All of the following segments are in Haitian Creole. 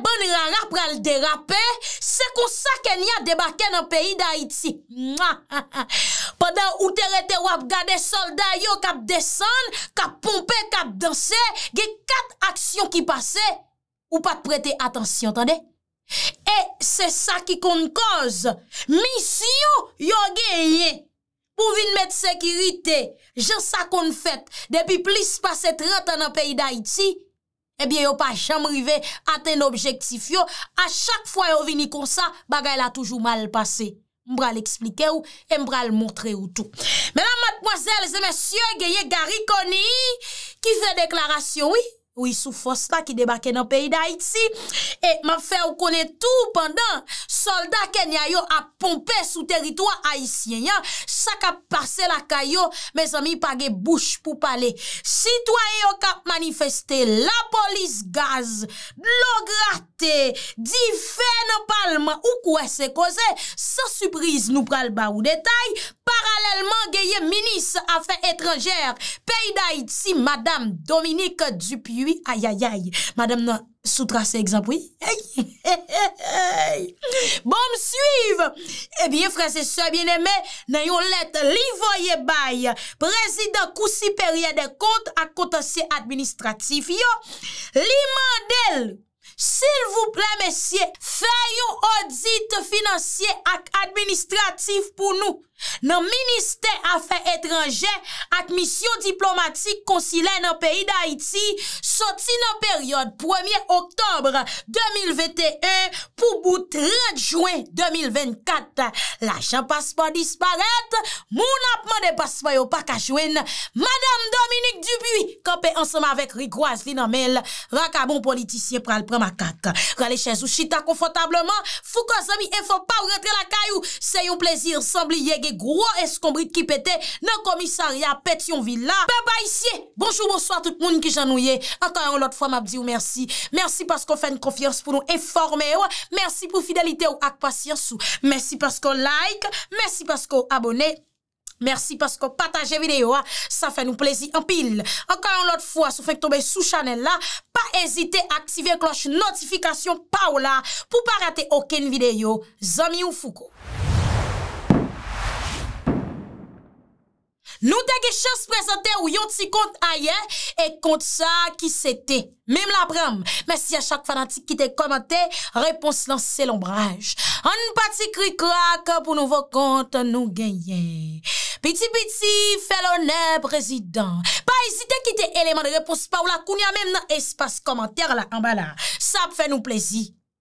Bon rara pral derape Se kon sa ken ya debake nan peyi da iti Mwa ha ha ha Padan ou terete wap gade solda yo Kap desen, kap pompe, kap danse Ge kat aksyon ki pase Ou pat prete atansi, otande E se sa ki kon koz Misiyo yo genye Pou vin met sekirite Je sa kon fet Depi plis pase treta nan peyi da iti Ebyen eh yo pa chanm rive aten objektif yo. A chak fwa yo vini konsa, bagay la toujou mal pase. Mbra l'explike ou, mbra l'montre ou tou. Menan matmozèl, zè mèsyè Geyé Garikoni ki zè deklarasyon wè. Ou yi sou fosta ki debake nan peyi da itsi, e man fe ou kone tou pandan soldat kenya yo ap pompe sou teritwa aisyen yan, sa kap pase la kayo, me zami page bouch pou pale. Si to ay yo kap manifeste, la polis gaz, lo grate, di fene palma, ou kwe se koze, sa suprise nou pral ba ou detay, Paralèlman geye minis afe etranjèr, pey da iti madame Dominique Dupuy. Ayayay, madame nan soutrasè ekzampoui. Bon m'suiv, ebyen eh fransè sè bienemè, nan yon let li voye baye, prezident kousi peryè de kont ak kontasè administratif. Yo, li mandel, sil vou plè mesyè, fè yon odit finansyè ak administratif pou nou. nan Ministè Afè Etranger ak misyon diplomatik konsilè nan peyi d'Haïti soti nan peryode 1è Oktobre 2021 pou bout 3è Jouen 2024. La chan paspo disparète, moun apman de paspo yo pa kajouen Madame Dominique Dubuis kopè ansama vek rikroaz li nan mel rakabon politisyen pral pran makak rale chèz ou chita konfotableman fou kon zami enfo pa ou rentre la kayou se yon plezir sambli yege Gros eskombrit ki pete Nan komisaria pet yon villa Beba isye Bonjou bonsoir tout moun ki janouye Anka yon lot fwa mabdi ou mersi Mersi pasko fè n konfiyans pou nou eforme ou Mersi pou fidelite ou ak pasyans ou Mersi pasko like Mersi pasko abone Mersi pasko pataje video Sa fè nou plezi anpil Anka yon lot fwa sou fèk tobe sou chanel la Pa ezite aktive kloche notifikasyon pa ou la Po pa rate oken video Zami ou fuko Nou teke chos prezante ou yon ti kont aye, e kont sa ki sete. Mim la prem, mè si a chak fanatik ki te komante, repons lan se lombraj. An nou pati kri kwa, ka pou nou vok kont nou genye. Piti piti, felonè prezident. Pa ezite ki te eleman de repons pa ou la kounia, mèm nan espas komante la ambalan. Sa pfe nou plezi.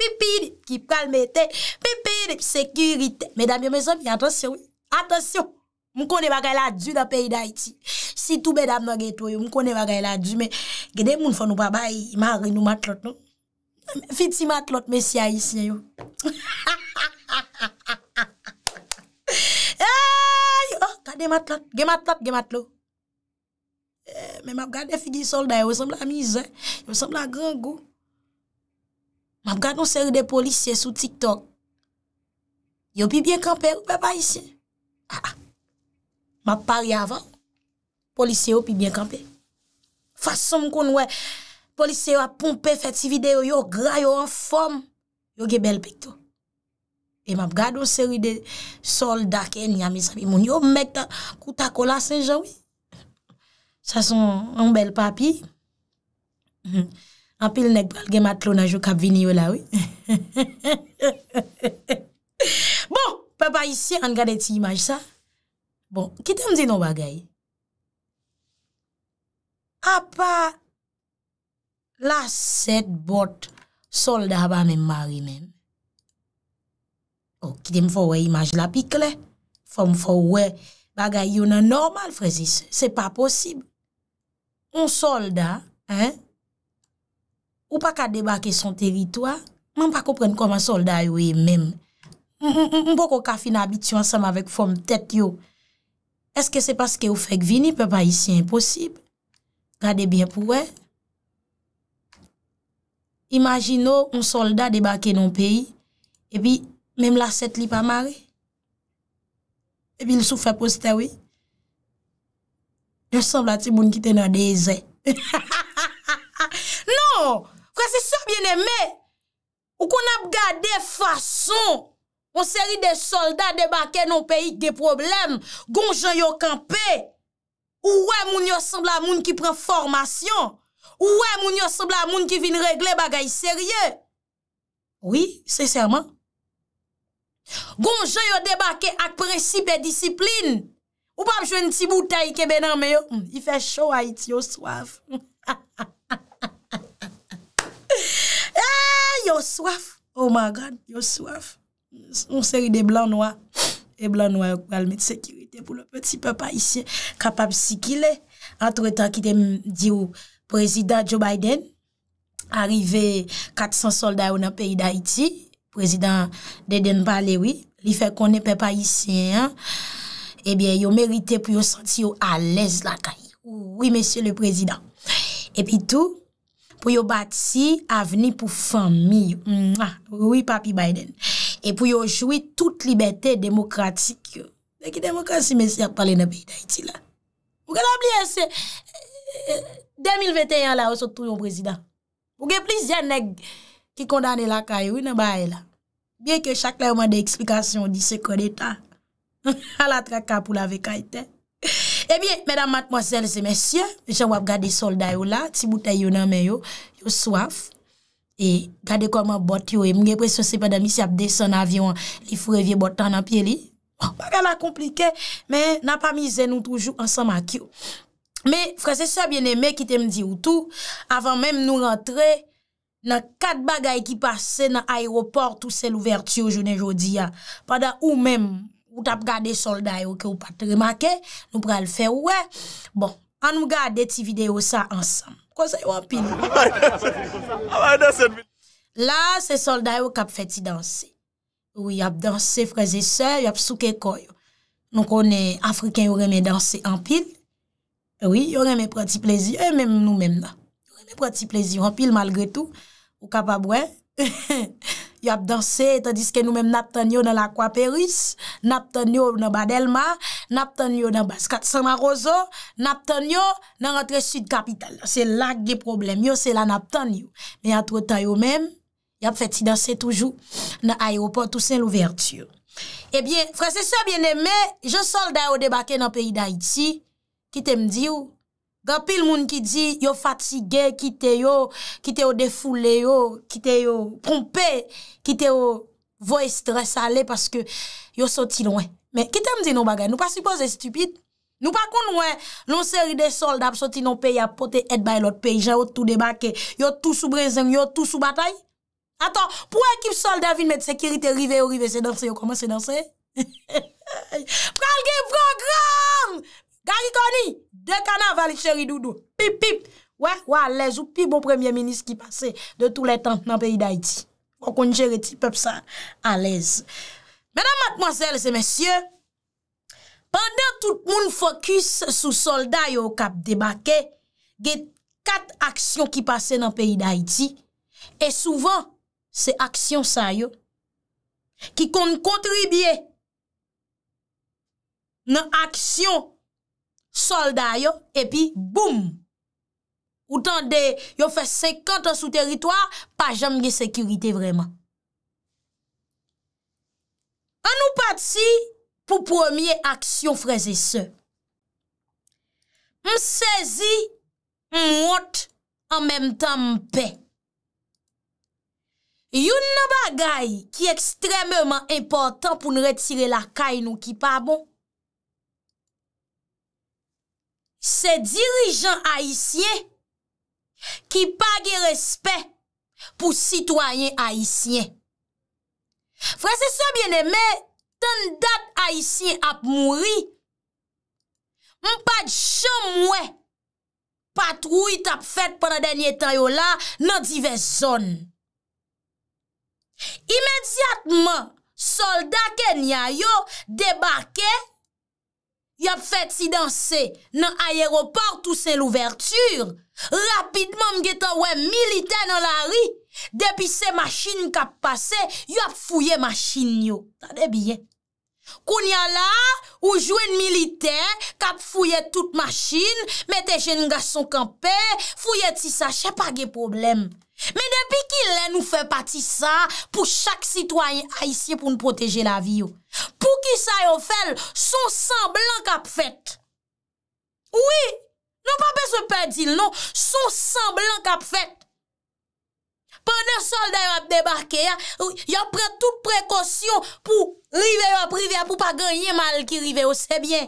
pipi dip kip kalmete, pipi dip sekurite. Medam yo me somi, atasyon, atasyon, mou konen wakay la dju da peyi da iti. Si tou bedam no geto yo, mou konen wakay la dju, men gede moun foun ou baba, yi marin ou matlot nou. Fit si matlot, mesya yi sin yo. Ayo, kade matlot, ge matlot, ge matlot. Men map gade fi gi solday, yo sembla mizan, yo sembla gangou. M ap gade un seri de polise sou TikTok. Yo pi bien kampe, yo pe pa isi. Ha ah, ha. M ap pari avan. Polise yo pi bien kampe. Fason kon wè. Polise yo ap pompe fet si videyo. Yo gra yo an form. Yo gebel pekto. E m ap gade un seri de solda ke ni amisami. Moun yo mek ta kouta kola senja wè. Sa son an bel papi. Hmm. Anpil nek balge matlo nanjou kap vini yo la, wè. Bon, pepa isi, an gade ti imaj sa. Bon, kitem zinon bagay? A pa, la set bot solda abanen mari men. O, oh, kitem fowè imaj la pikle. Fom fowè bagay yon an normal, frezi. Se pa posib. Un solda, an, Ou pa ka debake son teritwa? Man pa koupren koman solda yo e men. Mbo ko kafi na bitu ansam avek fom tet yo. Eske se paske ou fek vini pe pa isi imposib? Gade bien pou we? Imagino, un solda debake non peyi. Ebi, menm la set li pa mare? Ebi, l sou fe poste we? Yo san la ti moun ki tena de e zè. Non! Presesor bien eme, ou kon ap gade fason pou seri de soldat debake nou peyik de problem, gonjan yo kampe, ou wè moun yo sembla moun ki pren formasyon, ou wè moun yo sembla moun ki vin regle bagay serye. Oui, sésèrman. Gonjan yo debake ak presipe disipline, ou pap jwen ti boutay ke benan me yo, y fe chow a iti yo swaf. Yo swaf, oh my God, yo swaf On seri de blan noa E blan noa yo kwa alme de sekirite Pou le petit pepa isye Kapab si ki le Antre ta ki te di ou Prezident Joe Biden Arrive 400 solday ou nan peyi da iti Prezident Deden Balewi Li fe konen pepa isye Ebyen yo merite pou yo senti yo Alez la kayi Ou oui mesye le prezident E pi tou pou yo bati aveni pou fami yo, mwa, woui papi Biden, e pou yo joui tout libetè demokratik yo. Lè ki demokrasi mè sè ap pale nè beyi da iti la. Mwè la bli ese, 2021 eh, eh, la ou sot tou yon prezident. Mwè pli zè neg ki kondane lakay, woui nè baye la. Biè ke chak lè wè mwen de eksplikasyon di sekon etan, ala tra kap ou la vekayte. Ebyen, mèdam matmozèl zè mèsyè, jè wap gade solday ou la, ti boutay yo nan men yo, yo swaf, e gade koman bot yo, e mwenye presyon sepada misi ap desen avyon, li fure oh, vie botan nan pye li. Bagala komplike, mè nan pa mizè nou toujou ansam ak yo. Mè, frasesya bienemè ki te mdi ou tou, avan mèm nou rentre, nan kat bagay ki pase nan ayroport ou sel ouvert yo jounen jodi ya, padan ou mèm. Ou tap gade solday ou ke ou patre makè, nou pral fè wè. Bon, an nou gade de ti video sa ansan. Kwa sa yo anpil? La, se solday ou kap fè ti dansè. Ou y ap dansè freze sè, y ap souke koyo. Nou konè, Afriken yo remè dansè anpil. Oui, yo remè prati plezi, yo e remè nou men la. Yo remè prati plezi anpil malgré tout. Ou kap ap wè. Ou kap ap wè. Yap danse, tadiske nou men nap tanyo nan lakwa Peris, nap tanyo nan Badelma, nap tanyo nan Baskat San Marozo, nap tanyo nan rentre Sud Kapital. Se lage problem, yo se la nap tanyo. Men yon trotan yo men, yap feti danse toujou nan ayropot eh ou sen l'ouverture. Ebyen, frasesa bienemme, je solda yo debake nan peyi da iti, ki tem diyo. Gapil moun ki di yo fatige, kite yo, kite yo defule yo, kite yo pompe, kite yo voye stres ale, paske yo soti nouen. Men, kite m di nou bagay, nou pa suppose stupit. Nou pa kon nouen, lonseri de soldap soti nou pey apote et bay lot pey, jè yo tou debake, yo tou sou brezeng, yo tou sou batay. Atan, pou ekip solde avin met sekirite rive yo rive, se dansen yo, koman se dansen? Pral gen program! Gari koni! De kana vali chèri doudou. Pip, pip, wè wè alèz ou pip bon premier menis ki pase de tout lè tant nan peyi d'Haïti. Mwen konjere ti pep sa alèz. Mèdam matmozèl zè mèsyè, pandè tout moun fokus sou solda yo kap debake, gè kat aksyon ki pase nan peyi d'Haïti e souvan se aksyon sa yo ki kon kontribye nan aksyon Solda yo, epi boom. Ou tan de yo fè 50 an sou teritwa, pa jam gè sekurite vreman. An nou pat si pou premier aksyon freze se. M sezi, m wot, an menm tan m pe. Yon naba gay ki ekstrememan important pou nou retire la kay nou ki pa bon. Se dirijan haisyen ki page respet pou sitwayen haisyen. Frase so bieneme, tan dat haisyen ap mouri, mpad jom mwe patrou it ap fet para denye tayo la nan dive zon. Imediatman solda kenyayo debake, yo ap fet si danse nan ayeroport ou sen l'ouverture, rapidman mgetan wè militè nan la ri, depi se machin kap pase, yo ap fouye machin yo. Tade biye. Koun ya la, ou jwen militè, kap fouye tout machin, mette jen nga son kampe, fouye ti sa, chè pa ge probleme. Men depi ki lè nou fè pati sa pou chak sitwanyen haisyen pou nou poteje la vi yo. Pou ki sa yo fèl, son san blan kap fèt. Ouwi, nou pa pe se pèdil, non, son san blan kap fèt. Pwè nè soldè yo ap debakè, yo prè tout prekosyon pou rive yo ap rive yo, pou pa ganyen mal ki rive yo, se bè.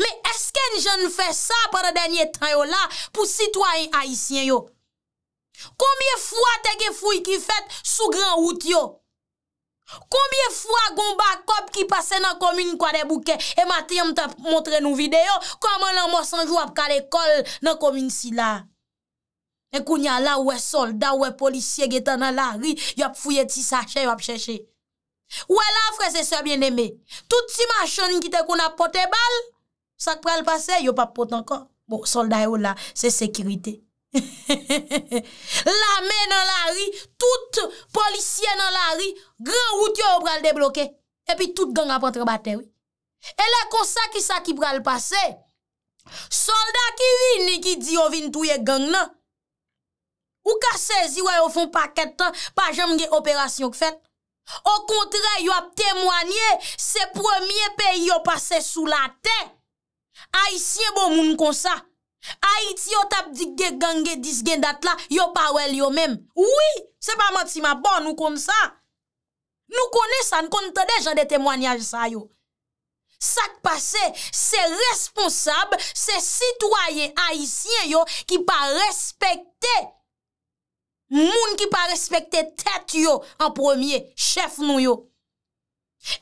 Men eske njè nou fè sa pwè rè denye tan yo la pou sitwanyen haisyen yo. Koumye fwa tege fwi ki fet sou gran wout yo? Koumye fwa gomba kop ki pase nan komine kwa de bouke? E mati yon te ap montre nou videyo Kouman lan monsan jou ap kal ekol nan komine si la? E kounya la ouwe solda ouwe polisiye getan nan la ri Yop fwiye ti sache yop cheche Ouwe la frese se bieneme Touti masyon yon kite kouna pote bal Sak prel pase yop ap pote anka Bon solda yo la se sekirite la men nan la ri tout policien nan la ri gran wout yo yo pral debloke epi tout gang apotre bate e la konsa ki sa ki pral pase solda ki vi ni ki di yo vin touye gang nan ou ka sezi wè yo fon paket pa jam gen operasyon k fèt o kontre yo ap temwanye se premier peyi yo pase sou la te a isye bon moun konsa Haiti yo tap di gen gen gen dis gen dat la, yo pa wel yo men. Oui, se pa mati ma bon nou kon sa. Nou konen sa, nou kon te dejan de temwanyan sa yo. Sak pase, se responsab, se sitwayen Haitien yo ki pa respekte. Moun ki pa respekte tet yo an promye, chef nou yo.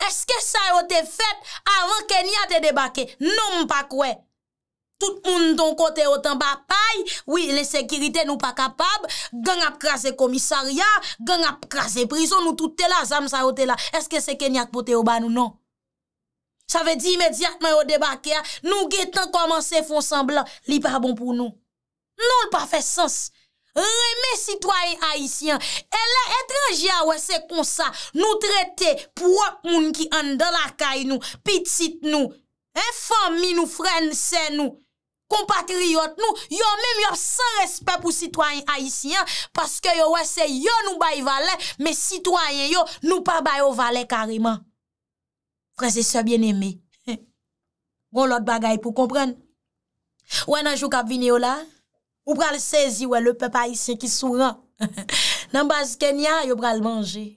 Eske sa yo te fet avan Kenya te debake, nou mpa kwey. Tout moun ton kote otan bapay, oui, le sekirite nou pa kapab, gen ap kraser komisarya, gen ap kraser prizon nou toutela, zam sa otela, eske se kenyak pote oba nou, non? Sa ve di imediat mwen o debake ya, nou ge tan komanse fon semblan, li pa bon pou nou. Non l pa fe sens. Rime sitwae haisyen, ele etreja we se konsa, nou trete pou ap moun ki an de la kay nou, pitit nou, e fami nou frense nou, kompatriyot nou, yo mèm yo sè respèp ou sitwany aisyen, paske yo wè sè yo nou bay valè, mè sitwanyen yo nou pa bay ou valè karima. Frèzè sè bienemè. Gon lòt bagay pou kompren. Wè nanjou kap vini yo la, ou pral sezi wè lè pep aisyen ki sou ran. Nan baz kenya yo pral manje.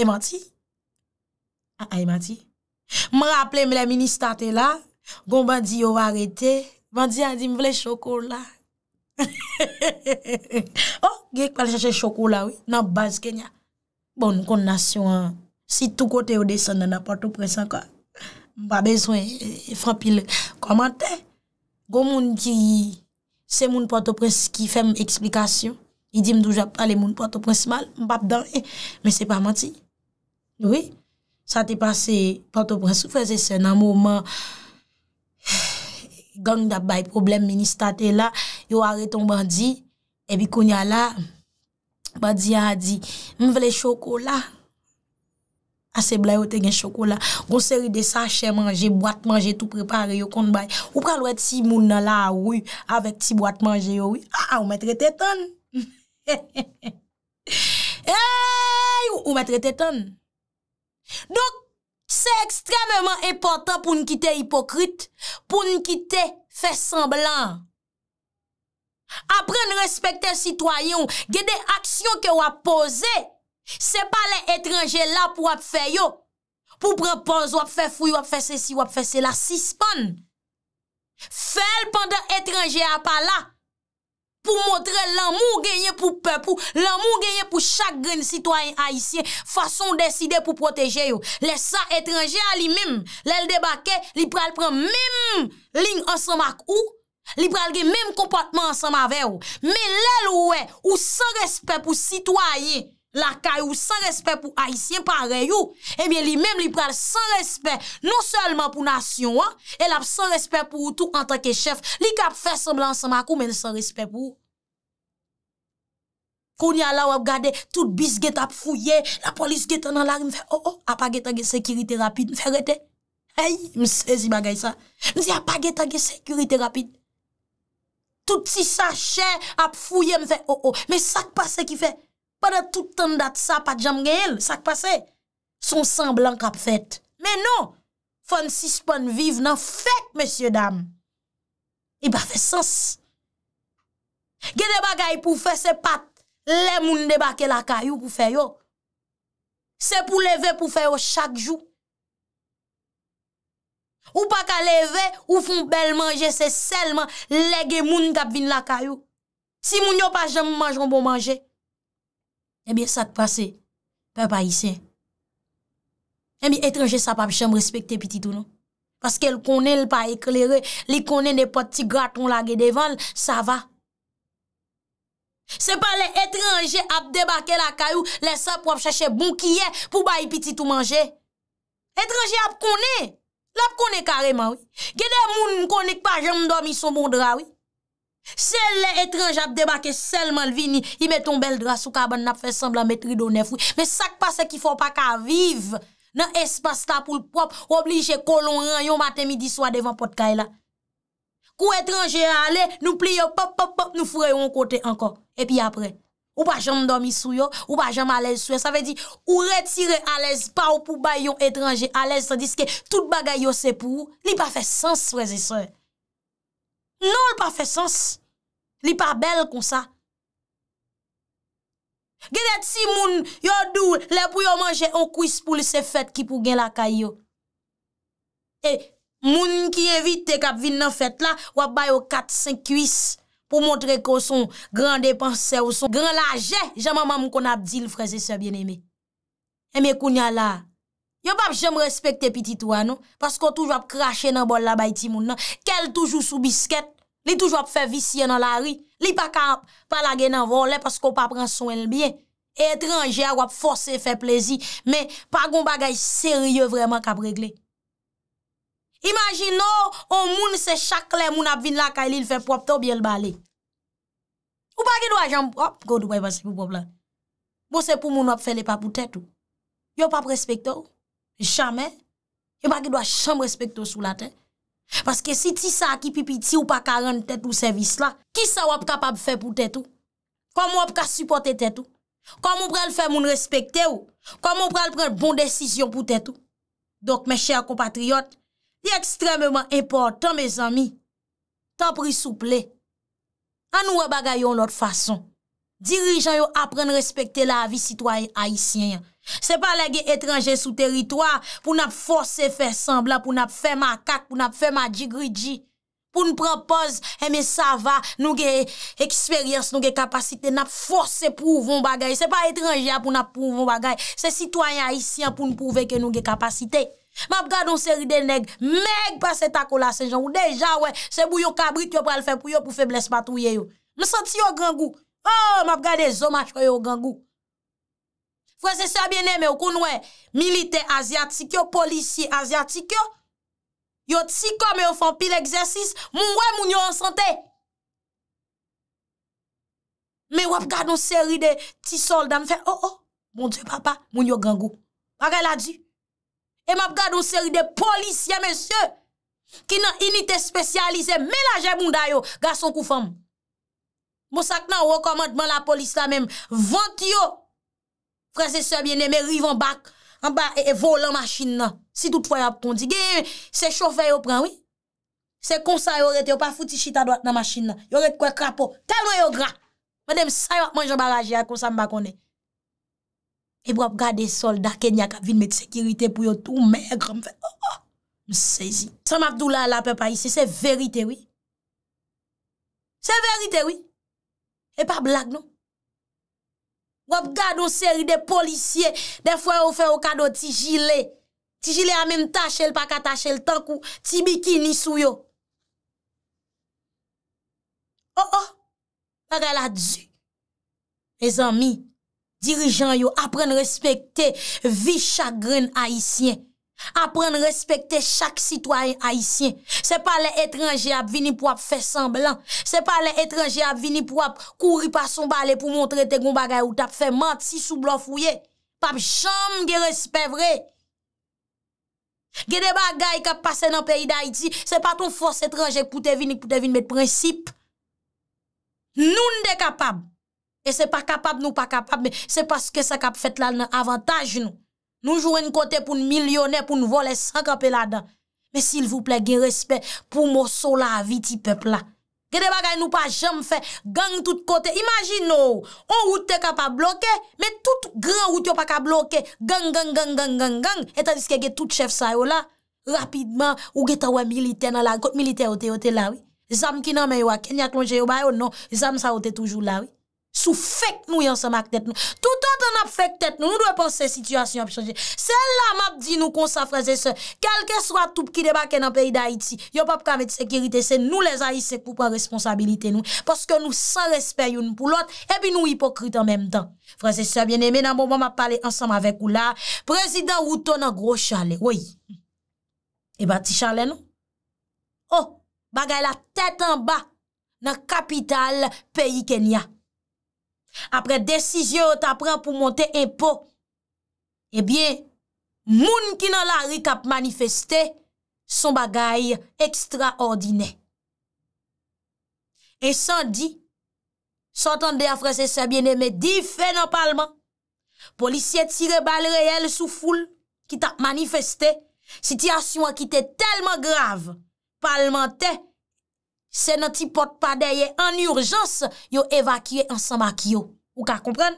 Eman ti? A, ah, a, ah, eman ti? Mè rappelè mè la mini statè la, Gon ban di yo varete Ban di an di m vle chokola Oh, genk pal chache chokola Nan baz kenya Bon, kon nasyon Si tou kote yo desen nan apatopres M pa beswen e, e, Frapil komante Gon moun ki Se moun apatopres ki fem eksplikasyon I di m doujap ale moun apatopres mal M pap dan, men se pa manti Oui Sa te pase apatopres Sou feze se nan mouman gang dabay, problem meni state la, yo are ton bandi, ebi konya la, bandi a di, m vle chokola, ase bla yo te gen chokola, konseri de sachet manje, boat manje, tou prepare yo konbay, ou pralwe ti moun na la a wuy, avek ti boat manje yo wuy, a ah, a ou metre tetan, he he he, eeeey, ou metre tetan, dok, Se ekstrememan epotan pou n'kite hipokrite, pou n'kite fe semblan. Apre n'respecte sitwayon, ge de aksyon ke wap pose, se pa le etranje la pou wap feyo. Pou prepoz wap fe fuy, wap fe se si, wap fe se la, sispan. Fel pande etranje a pa la. pou montre l'amou genye pou pepou, l'amou genye pou chak genye sitwayen haisyen, fason deside pou proteje yo. Le sa etranje a li mim, lèl debake, li pral pran mim ling ansamak ou, li pral genye mim kompatman ansamave yo. Me lèl ouè, ou sa respet pou sitwayen. lakay ou san respèp pou haisyen, parey ou, ebyen li mèm li pral san respèp, nou sèlman pou nasyon an, el ap san respèp pou ou tou an takè chèf, li kap fè sèm lan sèm akou men san respèp pou ou. Kouni ala wap gade, tout bis get ap fouye, la polis get anan lari, mwen fè o oh, o, oh, ap agetan gen sekirite rapide, mwen fè rete, ay, mwen sezi bagay sa, mwen sezi ap agetan gen sekirite rapide, tout si sa chè, ap fouye, mwen fè o oh, o, mwen sak pa se ki fè, pa da tout tan dat sa pat jam gen el, sak pase, son san blan kap fet. Men non, nou, fon sis pon viv nan fet, mesye dam, i ba fe sens. Ge de bagay pou fe se pat, le moun de bake lakayou pou fe yo. Se pou leve pou fe yo chak jou. Ou pa ka leve, ou fon bel manje, se selman lege moun kap vin lakayou. Si moun yo pa jam manjon pou bon manje, Emi, eh sa te pase, pa pa yise. Emi, etranje sa pa ap jem respecte pititou nou. Paske l konen l pa eklere, li konen de poti graton la gedevan, sa va. Se pa le etranje ap debake la kayou, le sa pou ap chache bon kiye pou bayi pititou manje. Etranje ap konen, l ap konen kareman, oui. Gede moun m konen pa jem do miso moun dra, oui. Se le etranj ap debake selman l vini, ime ton bel dra sou ka ban nap fe samb la metri do nefwi. Me sak pa se ki fwa pa ka vive, nan espasta pou l pop, oblije kolon ran yon maten midi swa devan potkay e la. Kou etranj e ale, nou pli yo pop pop pop, nou fwe yo yon kote anko. E pi apre, ou pa jam domi sou yo, ou pa jam alez sou yo, sa ve di ou retire alez pa ou pou bay yon etranj e alez, sa diske tout bagay yo se pou, li pa fe sens freze sou yo. Non l pa fè sens. Li pa bel kon sa. Genet si moun, yo doul, le pou yo manje, on kouise pou li se fèt ki pou gen la kayo. E, moun ki invite kap vin nan fèt la, wap bayo kat sen kouise, pou montre kon son grandé panse, ou son grand lage, jan mamam kon abdil freze se bien eme. Eme koun ya la, Yo pap jem respecte piti tou anou, paskou touj wap krashe nan bol non? la bayti non, moun nan, kel toujou sou bisket, li touj wap fe visye nan la ri, li pa ka palage nan volè, paskou pa pran son el biye, etranje wap fose fe plezi, men pa goun bagay serye vreman kap regle. Imagin nou, ou moun se chakle moun ap vin la kaili, l fe prop tou biye l bali. Ou pa ki dwa jem prop, goun dwey vase pou pop lan. Bo se pou moun wap fe le pap ou tet ou. Yo pap respecte ou, Jamen, yon pa ki do a chanm respekto sou la ten. Paske si ti sa akipipi ti ou pa karen tet ou servis la, ki sa wap kapab fe pou tet ou? Kom wap ka supporte tet ou? Kom wap prel fe moun respekte ou? Kom wap prel prel bon desisyon pou tet ou? Dok, men chèr kompatriot, li ekstremèman importan, mes ami, tan pri souple. An nou wabagay yon lot fason. Dirijan yon apren respekte la avi sitwa ayisyen yon. Se pa lege etranje sou teritoa pou nap force fe sembla, pou nap fe makak, pou nap fe madjigridji. Pou nou prepoz, eme sa va, nou ge eksperyans, nou ge kapasite, nap force pou voun bagay. Se pa etranje pou nap pou voun bagay, se sitwanyan isyan pou nou pouve ke nou ge kapasite. Map gade on seri de neg, meg pa se takola se jan ou deja we, se bou yo kabrit yo pral fe pou yo pou fe bles patou ye yo. Me santi yo gangou, oh map gade zomach koyo yo gangou. Fwese sa bine mè ou kon wè, milite asyatik yo, polisi asyatik yo, yo ti kon mè ou fon pil eksersis, moun wè moun yo ansante. Mè wap gad nou seri de ti soldan, mwen fè, oh oh, moun dje papa, moun yo gangou. Wakè la di? E map gad nou seri de polisi ya mè syo, ki nan inite spesyalize, mè la jè moun dayo, gason kou fèm. Mousak nan wakomant man la polisi la mèm, vant yo, Fransè sè bienè mè riv an bak, an bak e vol an machin nan. Si tout fwa y ap tondi, gen, se chofè yo pran, wè? Se konsa yo rete, yo pa fouti chita doat nan machin nan. Yo rete kwa krapò, tel wè yo gra. Mwenè m sa yo ap manj an baraj ya konsa m bak konè. E bwa ap gade solda, kenyak ap vin met sekirite pou yo tou mègran. M fè, oh oh, m sezi. Sè m ap dou la lape pa yise, se verite wè. Se verite wè. E pa blag nou. Wop gado seri de polisye, defwè ou fè ou kado ti jilè. Ti jilè a mèm tachèl pa katachèl, tankou ti bikin ni sou yo. Oh oh, tagal la djou. E zami, dirijan yo, apren respekte, vi chagren haisyen. Aprende respekte chak sitwayen haisyen Se pa le etranje ap vini pou ap fe semblan Se pa le etranje ap vini pou ap kouri pa son bale pou montre te goun bagay ou tap fe manti sou blof ouye Pap chanm ge respevre Ge de bagay kap pase nan peyi da iti Se pa ton fos etranje koute vini koute vini met prinsip Nou n de kapab E se pa kapab nou pa kapab Se pa se ke sa kap fete la nan avantaj nou Noujou en kote pou nou milyonè, pou nou vole sakapè la dan. Mè s'il vous plè gen respè pou mòsò la aviti pepl la. Gede bagay nou pa jèm fè, gang tout kote. Imagine nou, ou woutè ka pa bloke, mè tout gran woutè yo pa ka bloke. Gang, gang, gang, gang, gang, gang. Etadiske gen tout chef sa yo la. Rapidman, ou gen ta wè milite nan la. Kot milite yo te yo te la, wè. Zam ki nan mè yo a kenyak lonje yo ba yo, no. Zam sa yo te toujou la, wè. Sou fèk nou yon sema ak tèt nou. Tout an ap fèk tèt nou. Nou dwe pan se situasyon ap chanje. Se la map di nou konsa, fréze se. Kelke swa toup ki debake nan peyi da Haiti. Yo pap kame di sekirite se. Nou les Haiti se koupan responsabilite nou. Paske nou san respè yon pou lot. E bi nou hipokrite an mem tan. Fréze se, bien eme nan bon bon ma pale ansama vek ou la. Prezident Woutou nan gro chale. Woy. E ba ti chale nou? O, bagay la tèt an ba nan kapital peyi Kenya. apre desi je ou ta pran pou monte impo, ebyen, moun ki nan la rik ap manifestè, son bagay ekstra ordine. E san di, san tan de a franse se biene me di fè nan palman, polisye tire bal reyèl sou foul ki ta manifestè, siti asywa ki te telman grav palman te, Se nan ti pot pa deye an urjans, yo evakye ansama ki yo. Ou ka kompren?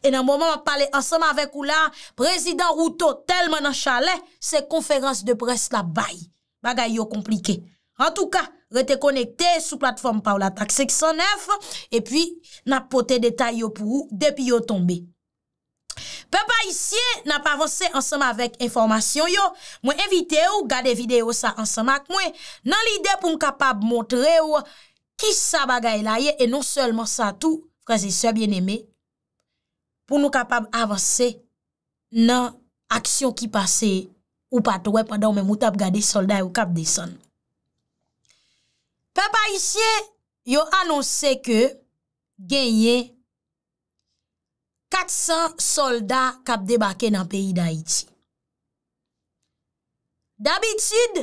E nan mouman wap pale ansama vek ou la, Prezident Routo telman nan chale, se konferans de pres la bay. Bagay yo komplike. An tou ka, rete konekte sou platforme pa ou la taksik son nef, e pi nan pote detay yo pou ou depi yo tombe. Pe pa isye nan pa avanse ansama vek informasyon yo, mwen evite ou gade videyo sa ansama k mwen nan lide pou nou kapab montre ou ki sa bagay la ye e non selman sa tou, prezi se bieneme, pou nou kapab avanse nan aksyon ki pase ou patowe padan mwen moutab gade solday ou kap desan. Pe pa isye yo anonse ke genye 400 soldat kap debake nan peyi d'Haïti. D'abitid,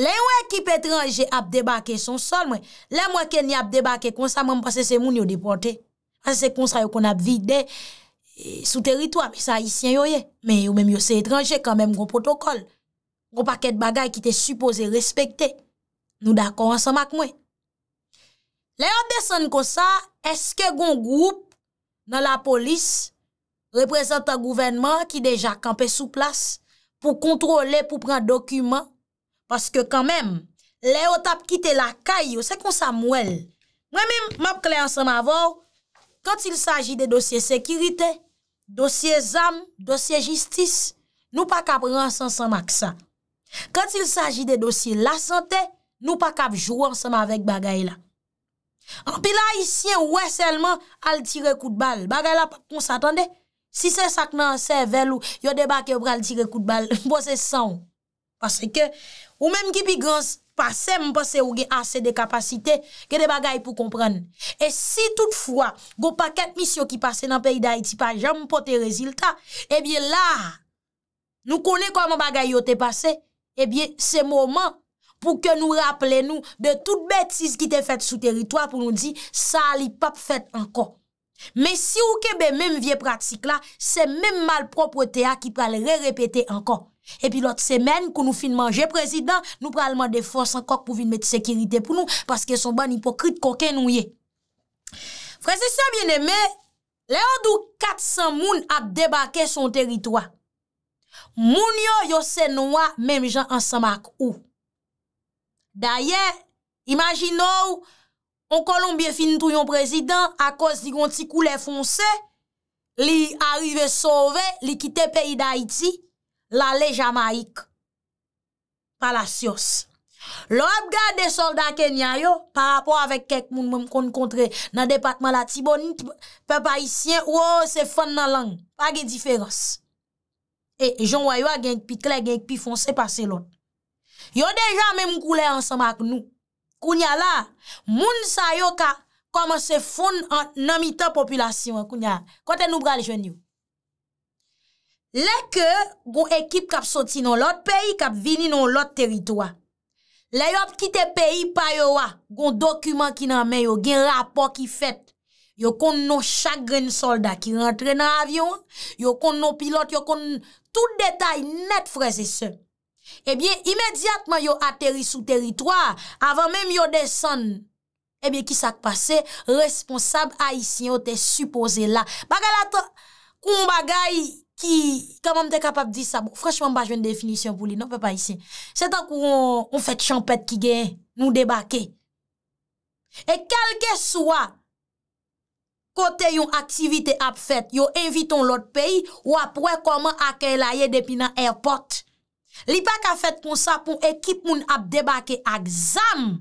le yon ekip etranje ap debake son sol mwen. Le mwen ken ni ap debake konsa mwen pasese moun yon deporte. Asese konsa yon kon ap vide e, sou teritoa, misa haïtien yoye. Men yon mwen yose etranje kanmèm yon protokol. Yon paket bagay ki te suppose respekte. Nou d'akor ansan mak mwen. Le yon desen konsa, eske yon group nan la polis, reprezentan gouvenman ki deja kampe sou plas, pou kontrole, pou pran dokumen, paske kanmem, le o tap kite la kayo, se kon sa mwel. Mwen mim map kle ansan ma vò, kantil saji de dosye sekirite, dosye zam, dosye jistis, nou pa kap ren ansan san mak sa. Kantil saji de dosye la sante, nou pa kap jwansan ma vek bagay la. An pi la, isyen wè selman al tire kout bal. Bagay la, on s'atande, si se sak nan se vel ou yo deba ke wè al tire kout bal, mwen se san. Pase ke, ou menm ki pi grans pase, mwen pase ou gen ase de kapasite, gen de bagay pou kompran. E si toutfwa, go paket misyo ki pase nan peyi da iti pa, jan mwen pote rezilta, ebyen la, nou kone koman bagay yo te pase, ebyen se mouman, pou ke nou rappele nou de tout betis ki te fet sou teritwa pou nou di sa li pap fet ankon. Men si ou kebe menm vie pratik la, se menm malpropre te a ki pral re-repeten ankon. E pi lot semen, kou nou fin manje prezident, nou pral man defons ankon pou vin met sekirite pou nou, paske son ban hipokrit koken nou ye. Frezi sa bine men, leon dou 400 moun ap debake son teritwa, moun yo yo se nou a menm jan ansamak ou. Da ye, imajin nou, on Kolombie finitou yon prezident akos di gonti koule fonse, li arrive sove, li kite peyi da iti, la le Jamaik. Palasyos. Lo ap gade de soldat Kenya yo, pa rapor avek kek moun moun kon kontre nan departman la tibonit, pe pa isyen, wou, se fon nan lang, pa ge diferos. E, jon wanyo a genk pi kle, genk pi fonse pa se lot. Yo deja men mkoule ansama ak nou. Kounya la, moun sa yo ka koman se fon nan mitan populasyon. Kounya la, kote nou brale jwen yo. Le ke, goun ekip kap soti nan lot peyi, kap vini nan lot teritwa. Le yo ap kite peyi pa yo wa, goun dokumen ki nan men yo, gen rapor ki fet. Yo kon nou chagren solda ki rentre nan avyon. Yo kon nou pilot, yo kon tout detay net freze sep. Ebyen, imediatman yo ateri sou teritwa, avan menm yo desan, ebyen, ki sak pase, responsab a isi, yo te suppose la. Bagal ata, kou m bagay ki, kaman te kapap di sa, bon, franchman m bajwen definisyon pou li, nan pe pa isi. Se tan kou on fet champet ki gen, nou debake. E kalke swa, kote yon aktivite ap fet, yo inviton lot peyi, ou apwe koman ake la ye depi nan airport. Li pa ka fèt kon sa pou ekip moun ap debake ak zam.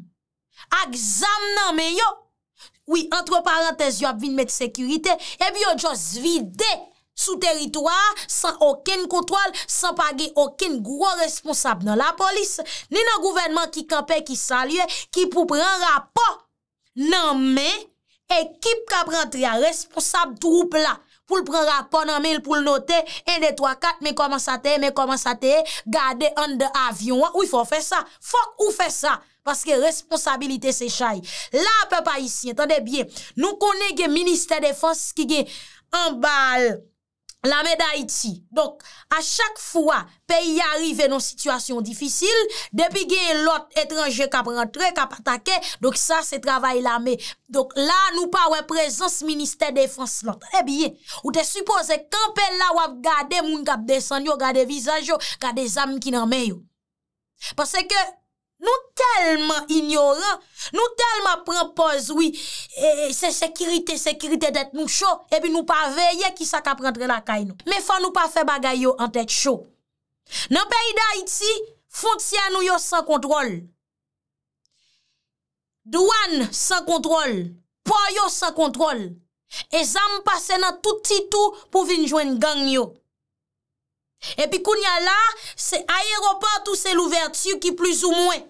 Ak zam nan men yo. Oui, entre parenthèse, yo ap vin met sekurite. Ebi yo jòs vide sou teritoar, san oken kontwal, san page oken gwo responsab nan la polis. Ni nan gouvenman ki kampe, ki salye, ki pou pran rapo. Nan men, ekip ka prantri a responsab droupe la. pou l pren rapon an mil pou l note 1, 2, 3, 4, me koman sa te, me koman sa te gade an de avyon ou fò fè sa, fò ou fè sa paske responsabilite se chay la pe pa isi, entende bien nou konen gen minister de fons ki gen an bal La me da iti. Donk, a chak fwa, peyi arive non situasyon difisil, depi gen lot etranje kap rentre, kap atake, donk sa se travay la me. Donk la nou pa wè prezons minister defanse lot. E biye, ou te supose kampel la wap gade moun kap desen yo, gade vizan yo, gade zanm ki nan men yo. Pase ke... Nou telman ignoran, nou telman prempoz, wè, se sekirite, sekirite det nou chò, epi nou pa veye ki sa ka prendre la kay nou. Mè fò nou pa fè bagay yo an tet chò. Nan peyda iti, fon tsyan nou yo san kontrol. Douan san kontrol, po yo san kontrol. E zanm pase nan touti tout pou vin jwen gang yo. Epi koun ya la, se ayeropat ou se louvertu ki plus ou mwen.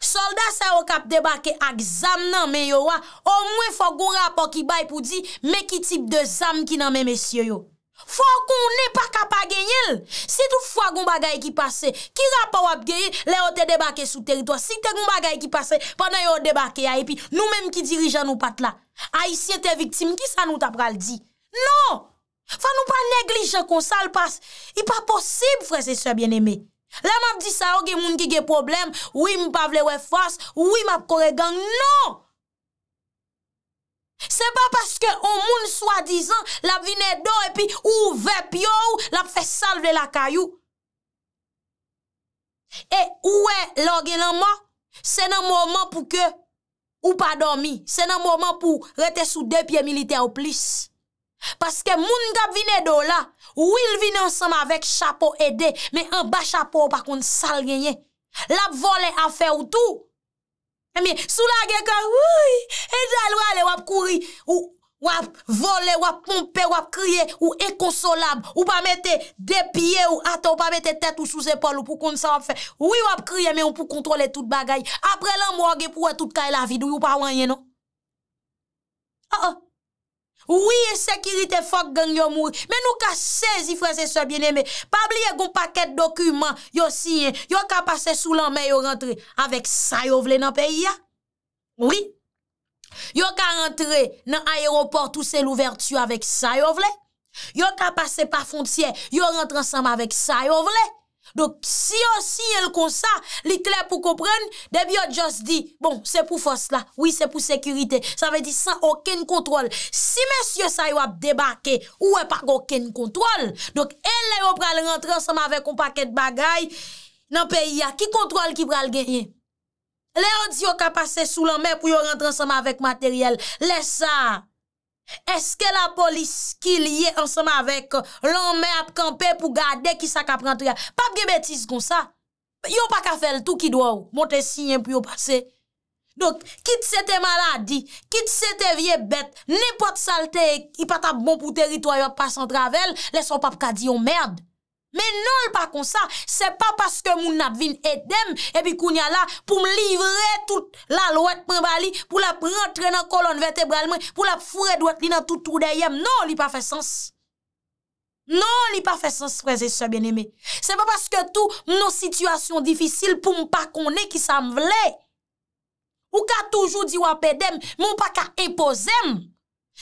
Soldat sa yo kap debake ak zam nan men yo wa, o mwen fwa goun rapo ki bay pou di me ki tip de zam ki nan men mesye yo. Fwa koun ne pa kapa genyil. Si tout fwa goun bagay ki pase, ki rapo wap genyil, le yo te debake sou teritwa. Si te goun bagay ki pase, pandan yo debake ya epi, nou menm ki dirijan nou pat la. A isye te viktim, ki sa nou tap ral di? Non! Fwa nou pa neglijan kon sal pas. I pa posib fwa se se bien eme. Lè m ap di sa yo gen moun ki gen problem, wè m pa vle wè fwas, wè m ap kore gang, non! Se pa paske o moun swa dizan, la vinè do epi ou vep yo ou, la fè salve la kayou. E ouè lò gen lè mò, se nan mò mò pou ke ou pa domi, se nan mò mò pou rete sou depye milite ou plis. Paske moun gap vine do la, ou il vine ansama vek chapo ede, me an ba chapo ou pa kon sal genye. Lap vole afe ou tou. Emi, sou la gen ka, woui, edal wale wap kouri, ou wap vole, wap pompe, wap kriye, ou ekonsolab, ou pa mette depye, ou ata, ou pa mette tet ou chouse pol, ou pou kon sal wap fe. Ou wap kriye, me ou pou kontrole tout bagay. Apre lan mwa gen pou wap tout kaye la vid, ou yon pa wanyen nou. A, ah, a. Ah. Ouye, sekirite fok gen yon mouye, men nou ka sezi franse sebyen eme, pabliye goun paket dokumen yon siyen, yon ka pase sou lan men yon rentre avèk sa yon vle nan peyi ya. Ouye, yon ka rentre nan aéroport ou se louvertu avèk sa yon vle, yon ka pase pa fonciè, yon rentre ansam avèk sa yon vle. Dok, si yo sinye l kon sa, li kler pou kompren, debi yo just di, bon, se pou fos la, oui, se pou sekurite, sa ve di san oken kontrol. Si men syo sa yo ap debake, ou e pak oken kontrol, dok, e le yo pral rentre ansama avek o paket bagay nan peyi ya, ki kontrol ki pral genye? Le yo di yo ka pase sou lan me pou yo rentre ansama avek materyel, lesa... Eske la polis ki liye ansama vek lan mè ap kampe pou gade ki sa ka pran triya. Pap gen betis kon sa. Yo pa ka fel tou ki do ou. Montè sinyen pou yo pase. Donk, kit se te maladi, kit se te vie bet, nepot salte yi pata bon pou teritwayo pasan travel, leso pap ka di yo mèrd. Non, men nou li pa kon sa se pa paske moun ap vin edem epi koun ya la pou m livre tout la louet mwen bali pou la prentre nan kolon vertebralman pou la fure dwet li non, nan tout ou deyem nan li pa fe sens nan li pa fe sens preze se ben eme se pa paske tou m nou situasyon difisil pou m pa kon e ki sa m vle ou ka toujou di wap edem moun pa ka impozem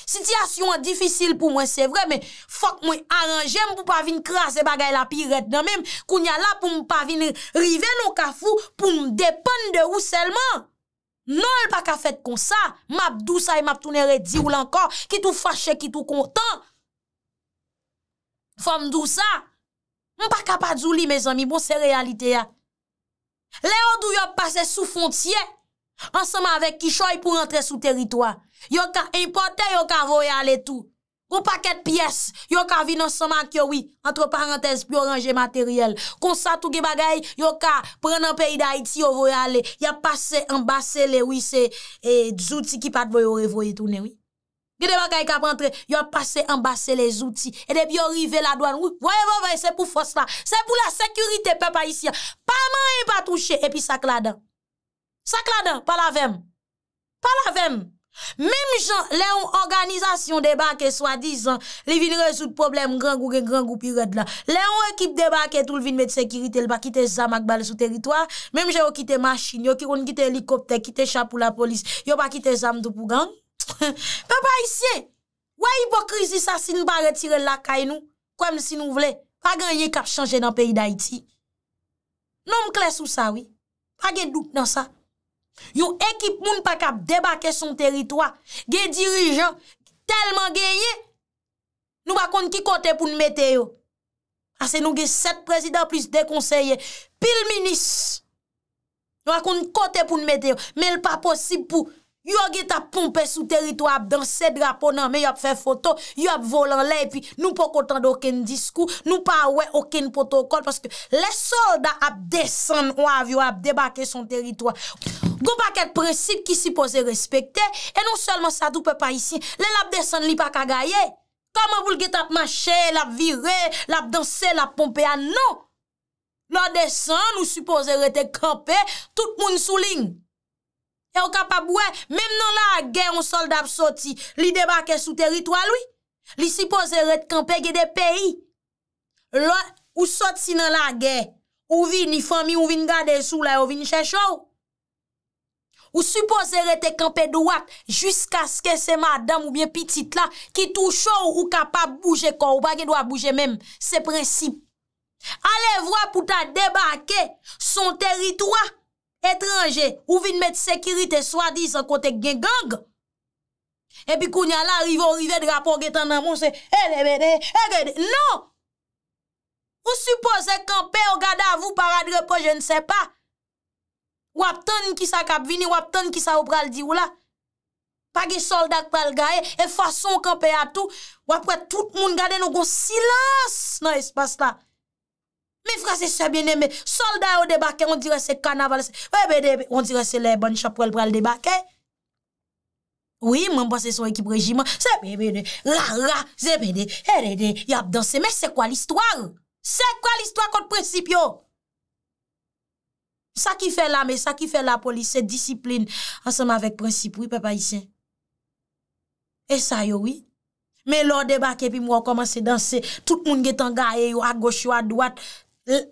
Sityasyon an difisil pou mwen se vre, men fok mwen aranje m pou pa vin kras e bagay la pi ret nan menm, kounya la pou m pa vin rive nou kafou pou m depan de ou selman. Non l pa ka fet kon sa, m ap dousa e m ap tounere di ou lankan, ki tou fache, ki tou kontan. Fom dousa, m pa ka pa dzouli, me zami, bon se realite ya. Le odou yo pase sou fontye, ansama avek kishoy pou rentre sou teritoa. Yon ka importe, yon ka voye ale tout. Yon pa ket piyes, yon ka vi nan samak yo, oui. Entre parenthèse, pi yo range materyel. Kon sa tou ge bagay, yon ka pren nan peyi da Haiti, yon voye ale. Yon pase, ambase le, oui, se e, zouti ki pat voye, yon voye tout, ne, oui. Ge de bagay kap rentre, yon pase, ambase le zouti. E depi yo rive la douan, oui, voye, voye, voye, se pou fos la. Se pou la sekurite pepa isi. Pa man yon e pa touche, e pi sak la dan. Sak la dan, pa la vem. Pa la vem. Mem jan, le yon organizasyon debake, swadizan, li vin rezout problem, gran gouren, gran gou piret la. Le yon ekip debake, tout vin met sekirite, li bakite zam ak bal sou teritoar. Mem jan, yo kite masjin, yo kiroun kite helikopte, kite chapou la polis, yo bakite zam dupou gang. Pe pa isye, wè hipokrizi sa sin ba retire lakay nou, kwenm si nou vle, pa gen ye kap chanje nan peyi da iti. Non mkles ou sa, wè. Pa gen dup nan sa. Yon ekip moun pakap debake son teritwa Ge dirijan Telman geye Nou bakon ki kote pou mwete yo Ase nou ge set prezident plus dekonseye Pil minis Nou bakon kote pou mwete yo Men l pa posib pou Yon get ap pompe sou teritwa ap danse, drapo nanme, yon ap fe foto, yon ap volan le, pi nou pa kontan doken diskou, nou pa wè oken potokol, paske le solda ap desen wav, yon ap debake son teritwa. Gou pa ket precipe ki si pose respekte, e non selman sa doupe pa isi, lè l'ap desen li pa kagaye. Kama voul get ap manche, l'ap vire, l'ap danse, l'ap pompe, an non. nou. L'ap desen ou si pose rete kampe, tout moun soulinge. E mèm nan la ge yon soldap soti li debake sou teritwa lwi li suppose rete kampe gè de peyi ou soti nan la ge ou vin ni fami ou vin gade sou la ou vin chè chou ou suppose rete kampe doat jusqu'a skè se madam ou bien pitit la ki tou chou ou kapap bouje kon ou bagè doap bouje mèm se prensip ale vwa pou ta debake son teritwa Etranje ou vin met sekirite swa dis an kote gen gang. E bi kou nyalan rive ou rive drapon getan nan moun se, e debe de, e debe de, nan! Ou suppose kanpe ou gade avou para drepo, je ne se pa. Wap ton ki sa kap vini, wap ton ki sa obral di ou la. Page soldak pal gae, e fason kanpe atou, wap wè tout moun gade nou go silas nan espas la. Me frase se bine, me solda yo debake, on dire se kanaval, se ebede, on dire se le bon chaprel pral debake. Oui, mwen bwase son ekip rejiman, se ebede, la la, se ebede, ebede, yab danse, me se kwa l'histoire? Se kwa l'histoire kote princip yo? Sa ki fe la me, sa ki fe la polis, se disipline, ansenman vek princip, oui, pepa Isen? E sa yo, oui. Me lor debake, pi mwen komanse danse, tout moun getan gae yo, a gocho, a dwat, E?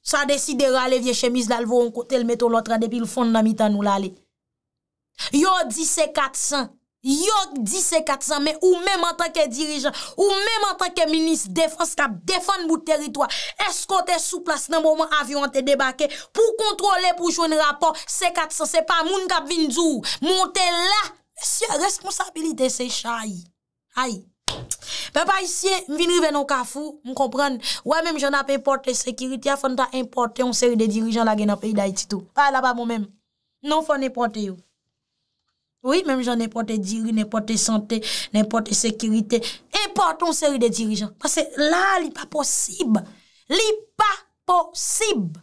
sa desi de rale vie chemise la lvo an kote l meto lotra depi l fon nan mitan nou la li. Yo di se katsan, yo di se katsan, ou menman tanke dirijan, ou menman tanke minis defans kap defan mout teritwa, eskote sou plas nan mou avyon te debake, pou kontrole pou jwen rapor se katsan, se pa moun kap vin djou, monte la, se responsabilite se chayi. Hayi. Mwen pa isye, mwen vinri ven nou kafou, mwen kompren, wè mèm joun apè importe sekiriti, a fòn ta importe yon seri de dirijan la gen apè yon da iti tou. Pè ah, la pa mwen mèm, non fòn importe yon. Wè mèm joun importe diri, importe santè, importe sekiriti, importe yon seri de dirijan. Pè se la li pa posib, li pa posib.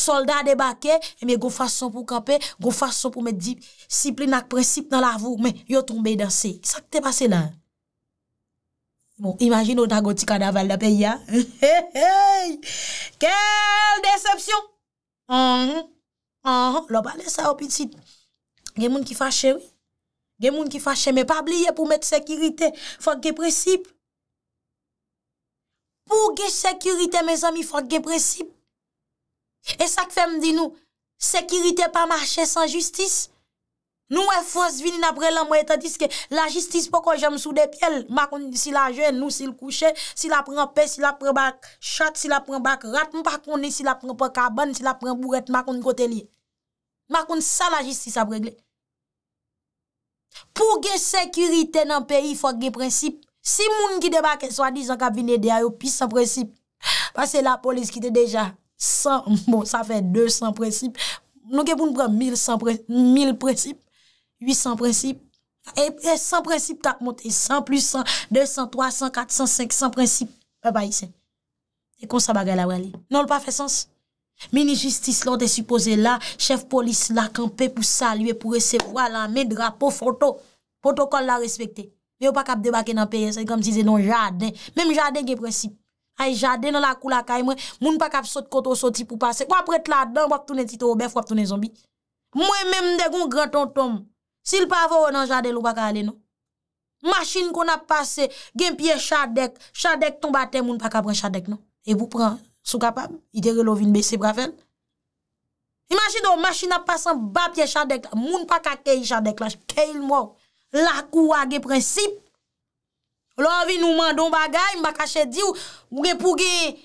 Soldat de bakè, mè gò fason pou kapè, gò fason pou mè dipli, sipli nak precipe nan la vò, mè yo tombe dan se. Sa k te pase nan? Imagin nou ta gò ti kada val da pe ya. Kèl decepsyon? Lò balè sa opitit. Gè moun ki fache, mè pa bliye pou mèt sekirite, fòk gè precipe. Pou gè sekirite, mè zami, fòk gè precipe. E sa k fèm di nou, sekirite pa marchè san justis, nou e fòs vini napre lèm wè tan diske, la justis pou kon jèm sou de pèl, makon si la jèm nou sil kouchè, si la pren pè, si la pren bak chat, si la pren bak rat, mou pa koni si la pren pa kaban, si la pren bouret, makon kote li. Makon sa la justis ap regle. Pou gen sekirite nan pè, y fò gen prinsip, si moun ki debakè, moun ki so a dizan ka vini de ayopis sa prinsip, pa se la polis ki te deja, 100, bon, sa fè 200 prensip, nou ke pou nou prèm 1000 prensip, 800 prensip, e 100 prensip ta montè, 100 plus 100, 200, 300, 400, 500 prensip, pa pa yi sè. E kon sa bagè la wè li. Non lè pa fè sens. Mini justice lò, te suppose la, chef polis lò, kanpe pou saluè, pou resep wò la, men drapo foto, protokol la respektè. Me yo pa kap debake nan peye, sa yi kom tise non jaden, mèm jaden ke prensip. Ay jade nan lakou lakay mwen, moun pa kap sot koto soti pou pase. Wapre tladan wap tounen tito wap tounen zombi. Mwen men mdegon greton tom, sil pavou nan jade lou baka ale nou. Machine kon ap pase gen piye chadek, chadek ton bate moun pa kapre chadek nou. E pou pran sou kapab, ide relovin bese braven. Imagine ou, machine ap pase ban piye chadek, moun pa ka keye chadek la, keye lmou. Lakou wage prinsip. Lo avi nou mandon bagay, mba kache di ou, mbou gen pou gen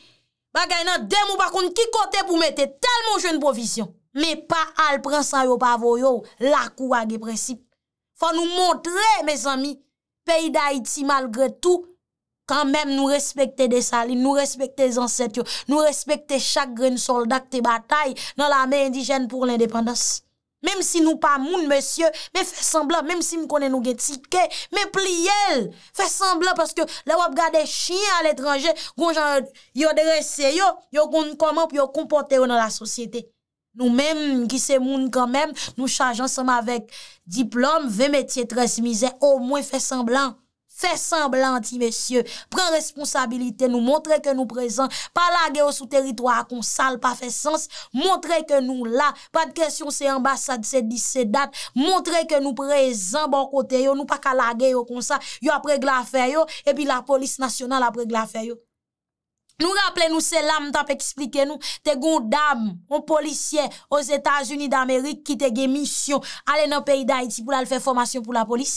bagay nan dem ou bakoun ki kote pou mette, telman jen profisyon. Me pa al pransa yo, pa vo yo, lakou agi presip. Fa nou montre, mes ami, peyi da iti malgre tou, kan menm nou respekte de sali, nou respekte zanset yo, nou respekte chak gren soldak te batay nan la men indijen pou l'independans. Mem si nou pa moun, monsye, me fè semblan, mem si m konen nou gen tike, me pli yel, fè semblan, paske la wap gade chien al etranje, yon jane yon dere seyo, yon konen konman, yon kompote yo nan la sosyete. Nou men, ki se moun kanmen, nou chanjan seman vek diplom, ve metye transmize, ou mwen fè semblan. Fè semblanti, mesye, pren responsabilite nou, montre ke nou prezant, pa lage yo sou teritwa kon sal, pa fè sens, montre ke nou la, pa d'kesyon se ambasade, se disedat, montre ke nou prezant, bon kote yo, nou pa ka lage yo kon sal, yo apre glafè yo, epi la polis nasyonal apre glafè yo. Nou rapple nou se lam tap eksplike nou, te goun dam, moun polisye, os Etat-Unis d'Amerik, ki te ge misyon, ale nan peyi d'Haïti pou lal fè formasyon pou la polis.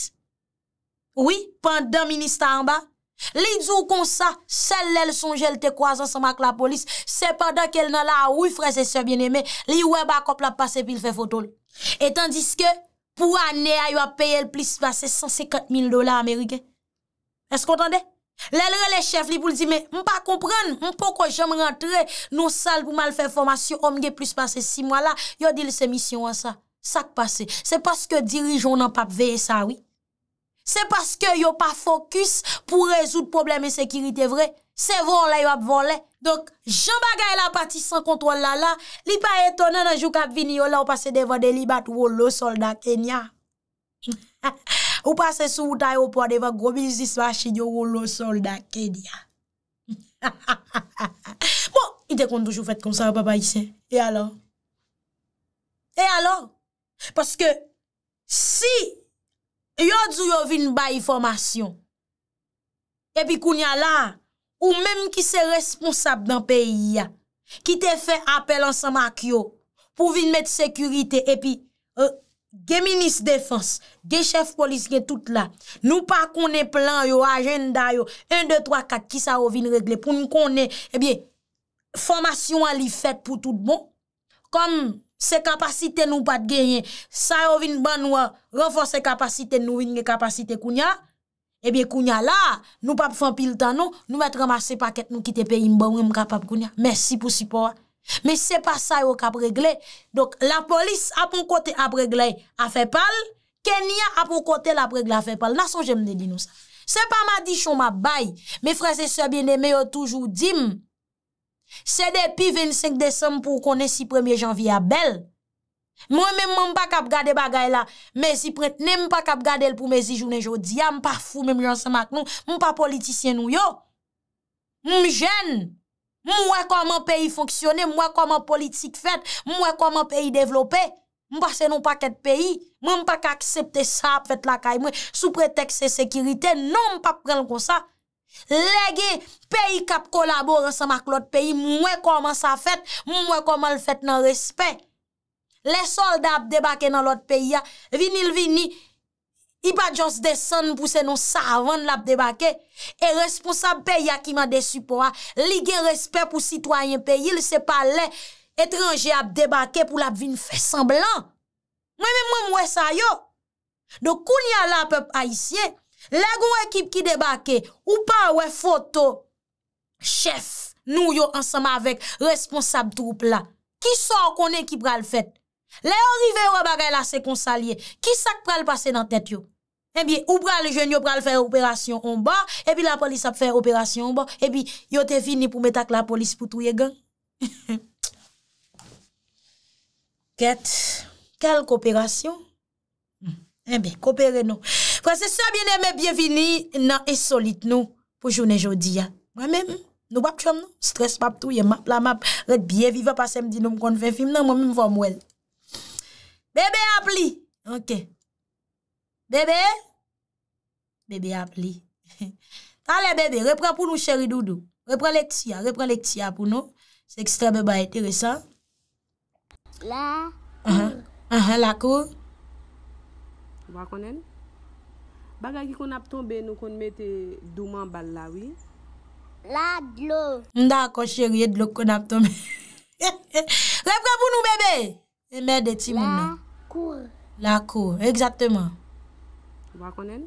Ouye, pandan minista an ba, li djou kon sa, sel lèl son jèl te kwa zan sa mak la polis, sepadan ke lèl nan la ouye freze sebyen eme, li ouye bakop la pase pi l fè foto lè. Etandiske, pou anè a yo ap paye l plis pase, 150 000 dola Amerike. Esk kontande? Lèl relè chèf li pou l di me, mpa kompran, mpo kwa jèm rentre, nou sal pou mal fè formasyon, omge plis pase 6 mwa la, yo dil se misyon an sa. Sak pase, sepase ke dirijon nan pap veye sa, ouye. Se paske yo pa fokus pou rezout probleme sekirite vre. Se von la yo ap von la. Donk, jan bagay la pati san kontrol la la, li pa etonan anjou kap vini yo la ou pase devan deli bat wolo soldat Kenya. Ou pase sou wotay ou pwadevan gomil zis vashi yo wolo soldat Kenya. Bon, ite kontoujou fèt konsa wapapa isen. E alon? E alon? Paske si yo djou yo vin ba yi formasyon. E pi koun ya la, ou menm ki se responsab dan peyi ya, ki te fe apel ansanma ak yo, pou vin met sekurite, e pi e, gen minis defans, gen chef polis gen tout la, nou pa konen plan yo, agenda yo, 1, 2, 3, 4, ki sa yo vin regle, pou nou konen, e bi, formasyon a li fet pou tout bon, konen, Se kapasite nou pat genye, sa yo vin banwa, refor se kapasite nou vin kapasite kounya, ebi kounya la, nou pap fan pil tan nou, nou met ramase paket nou kite pe imba wim kapap kounya. Mersi pou sipon. Me se pa sa yo kap regle, dok la polis apon kote apregle a fe pal, kenya apon kote apregle a fe pal. Nason jemne di nou sa? Se pa ma di chon ma bay, me freze se biene me yo toujou dim, Se depi 25 Desem pou konen si 1er Janvi a bel. Mwen men mwen pa kap gade bagay la. Mezi pretene mwen pa kap gade el pou mezi jounen jodi. Mwen pa fou men mwen jan se mak nou. Mwen pa politisyen nou yo. Mwen mwen jen. Mwen mwen koman peyi fonksyone. Mwen mwen koman politik fet. Mwen mwen koman peyi devlope. Mwen pa se non pa ket peyi. Mwen mwen pa ka aksepte sa ap fet la kay mwen. Sou pretex se sekirite. Non mwen pa pren kon sa. Le gen peyi kap kolaboran sa mak lout peyi mwen koman sa fet, mwen mwen koman l fet nan respet. Le solda ap debake nan lout peyi ya, vini l vini, i pa djon se desen pou se non savan l ap debake, e responsab peyi ya ki man de supo a, li gen respet pou sitwayen peyi, le se palen etranje ap debake pou l ap vin fe semblan. Mwen mwen mwen mwen sa yo, do koun ya la pep aisyen, Le goun ekip ki debake, ou pa wè foto, chef, nou yo ansama avèk, responsab troup la, ki sor konen ki pral fèt? Le orive ou wè bagè la sekonsalye, ki sak pral pase nan tèt yo? Ebi, eh ou pral jen yo pral fè operasyon on ba, ebi la polis ap fè operasyon on ba, ebi yo te fini pou metak la polis pou touye gen? Kèt, kelk operasyon? Ebi, eh kopere nou. Prosesor bieneme, biyevini nan esolit nou pou jounen jodi ya. Mwen men, nou wap chom nou. Stres pap tou, yon map la map. Non, Ret biyevi uh-huh. uh-huh, va pasem di nou mkon fèfim nan, mwen mwen vòm wèl. Bebe ap li. Ok. Bebe. Bebe ap li. Tale bebe, repran pou nou chèri doudou. Repran lèk tia, repran lèk tia pou nou. Se ekstra beba etere sa. La. La kou. Wa konen. Baga ki kon ap tombe nou kon mette duman bal lawi. La dlo. Nda akosheri, e dlo kon ap tombe. Repre pou nou bebe. E mède ti moun nan. La kou. La kou, egzatèman. Wakonen.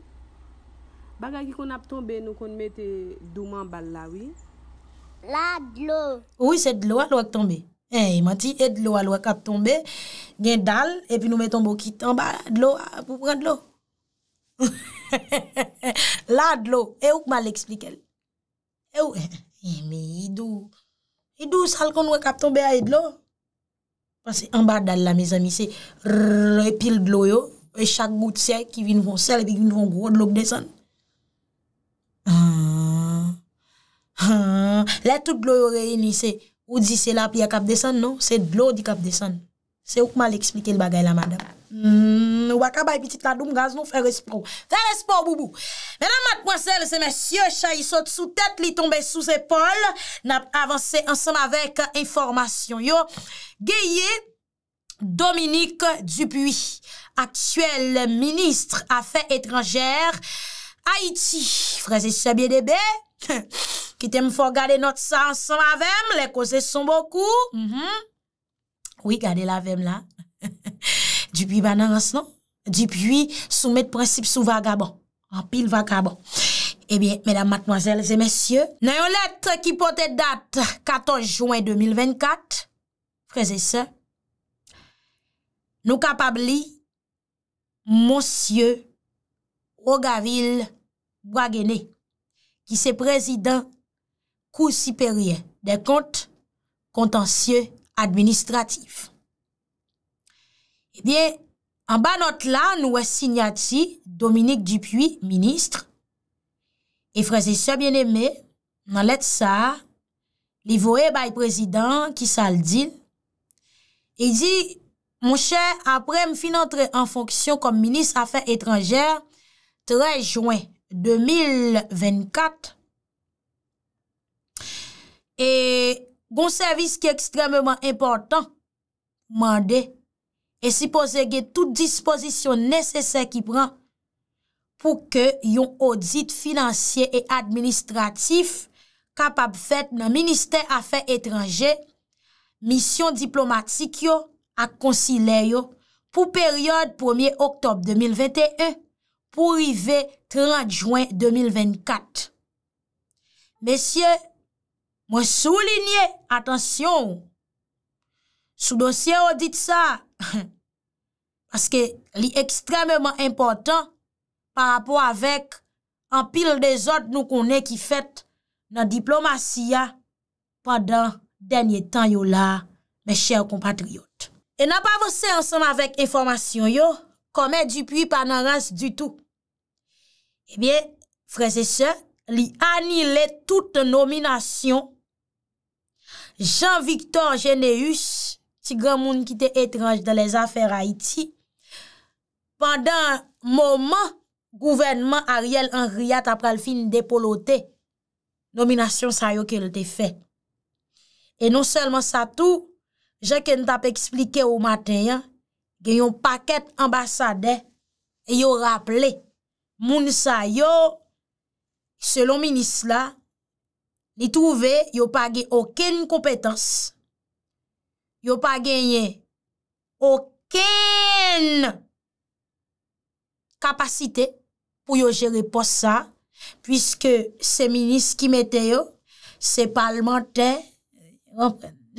Baga ki kon ap tombe nou kon mette duman bal lawi. La dlo. Ou yi se dlo al wak tombe. E, eh, manti, e dlo al wak ap tombe. Gen dal, epi nou metton bo kitan ba dlo pou pran dlo. La dlo, e ou kman l'eksplike l? E ou, e mi idou, idou sal kon wè kapton be a idlo? Pwase ambadal la me zami se, repil dlo yo, e chak gout se, ki vinvon sel, ki vinvon gwo, dlo kdesan. La tout dlo yo re eni se, ou di se la pi a kapdesan, non? Se dlo di kapdesan. Se ou kman l'eksplike l bagay la madame? Mm, ou akabay pitit la doum gaz nou, fè respon. Fè respon, boubou. Mènam matponsel, se mèsyè, chayi sot sou tèt, li tombe sou zépol, nap avanse ansan avèk informasyon. Yo, geye, Dominique Dubuis, aktyel ministre afè etranjèr, Haiti, frèze se biede bè, ki tem fò gade not sa ansan avèm, le kose son boku. Mhm. Oui, gade la vèm la. Ha ha ha. Dupi banan ansan, dupi soumet prinsip sou vagabon, anpil vagabon. Ebyen, eh menam matnoazel, zemensye, nan yon let ki pote dat 14 Jouen 2024, preze se, nou kapabli monsye Ogaville Ouagene ki se prezidan kou siperyen de kont kontansye administratif. Ebyen, an ba not la, nou wè signati Dominique Dupuis, ministre, e freze se bien eme nan let sa, li voe bay prezident Kisaldin, e di, moun chè, apre m finantre an fonksyon kom ministre afen etranjèr, 13 juen 2024, e goun servis ki ekstrememan importan, mande, e si posege tout dispozisyon nesesè ki pran pou ke yon audit finansye e administratif kapab fèt nan Ministè Afè Etranjè, misyon diplomatik yo ak konsile yo pou peryode 1è oktob 2021 pou rive 30 jouan 2024. Mèssie, mò sou linye, atensyon, sou dosye audit sa, paske li ekstrememan impotant par rapport avèk an pil de zot nou konè ki fèt nan diplomasy ya padan denye tan yo la me chèw kompatriyot. E nan pa vòsè ansèm avèk informasyon yo kòmè dupi pananans du tout ebyè frezè se li anilè tout nominasyon Jean-Victor Geneus ti gran moun ki te etranj de les afer Haiti, pandan mouman gouvenman Ariel Henriat apre al fin depolote nominasyon sayo ke lte fe. E non selman sa tou, jè ke n tap explike ou matenyan, gen yon paket ambasade e yo rapple, moun sayo, selon minis la, ni touve yo page okene kompetans yo pa genye oken kapasite pou yo jere pos sa, pwiske se minis ki mete yo, se palman te,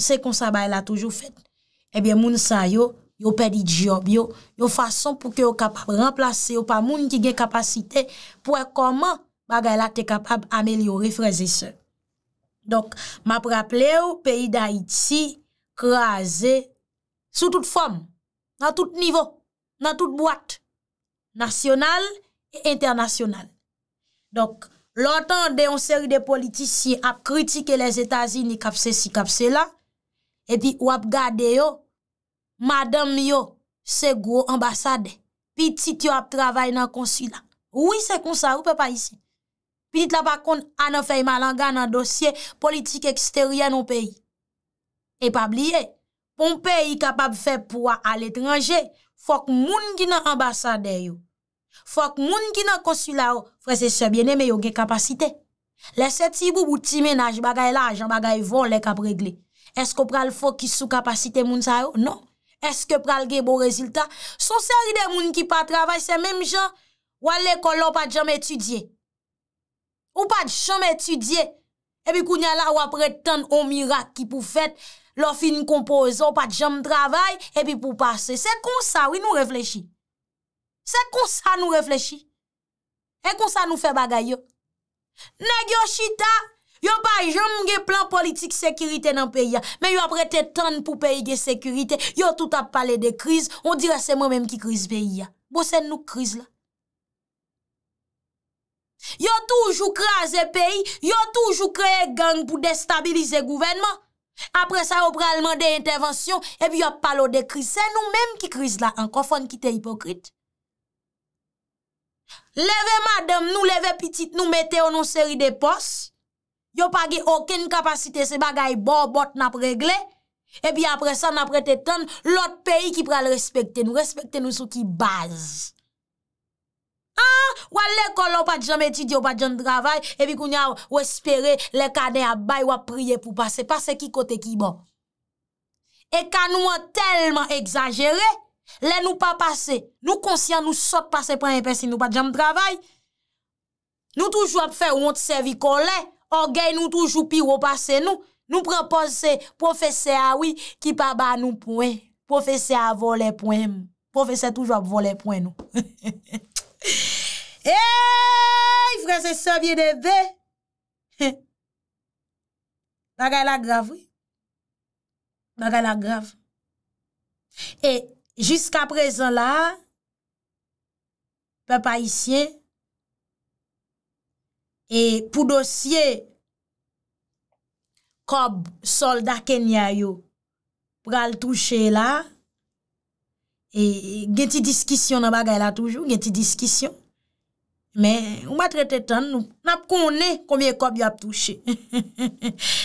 se konsabay la toujou fet, ebyen moun sa yo, yo pedi dijob yo, yo fason pou ke yo kapab remplase yo, yo pa moun ki gen kapasite pou e koman bagay la te kapab amelyo refreze se. Donk, ma praple yo, peyi da Iti, Kraze, sou tout form, nan tout nivo, nan tout boate, nasyonal e internasyonal. Donk, lontan de yon seri de politisi ap kritike les Etasi ni kapse si kapse la, epi wap gade yo, madame yo, se gwo ambasade, pi tit yo ap travay nan konsi la. Ou yi se konsa, ou pe pa yisi. Pi nit la pa kont, anan fey malangan nan dosye politik eksteri anon peyi. E pa bliye, Pompè yi kapab feb pouwa al etranje, Fok moun ki nan ambasade yo, Fok moun ki nan konsula yo, Fwese sebyene me yo gen kapasite, Lese tibou bouti menaj bagay la, Jan bagay von le kap regle, Eske pral fok ki sou kapasite moun sa yo, Non, eske pral gen bo rezultat, Son seri de moun ki pa travay, Se menm jan, Wale ekolo pat jam etudye, Ou pat jam etudye, Ebi kounya la wapre tan o mirak ki pou fet, Lofi nou kompozo, pat jam travay, epi pou pase. Se kon sa, wè nou reflechi. Se kon sa nou reflechi. E kon sa nou fe bagay yo. Neg yo chita, yo bay jam mge plan politik sekirite nan peyi ya. Men yo aprete tan pou peyi ge sekirite. Yo tout ap pale de kriz, on dire se mwem mwem ki kriz peyi ya. Bo se nou kriz la. Yo toujou kre a ze peyi, yo toujou kre gang pou destabilize gouvenman. Apre sa yo pralman de intervensyon, epi yo palo de kriz, se nou menm ki kriz la, anko fon ki te hipokrit. Leve madem nou, leve pitit nou, mette ou nou seri de pos, yo page oken kapasite se bagay bo, bot nap regle, epi apre sa naprete ton, lot peyi ki pral respekte nou, respekte nou sou ki baz. Ha, ah, wale ekolo pa djam etidyo pa djam travay, evi kounyan wespere le kane abay wap priye pou pase, pase ki kote ki bo. E ka nou an telman exagere, le nou pa pase, nou konsyant nou sot pase pran epensi nou pa djam travay, nou toujou ap fe ou an tsevi kolè, orgey nou toujou pi wap pase nou, nou prepose profese awi ki pa ba nou pouen, profese a volè pouen, profese toujou ap volè pouen nou. Eyyy, fwese sobyen e be, nan gaya la grav, wè. Nan gaya la grav. E, jiska prezon la, pè pa isye, e pou dosye, kob solda kenya yo, pral touche la, E, gen ti diskisyon nan bagay la toujou, gen ti diskisyon, men ou mwen trete tan nou, nap konen koumye kob yon ap touche.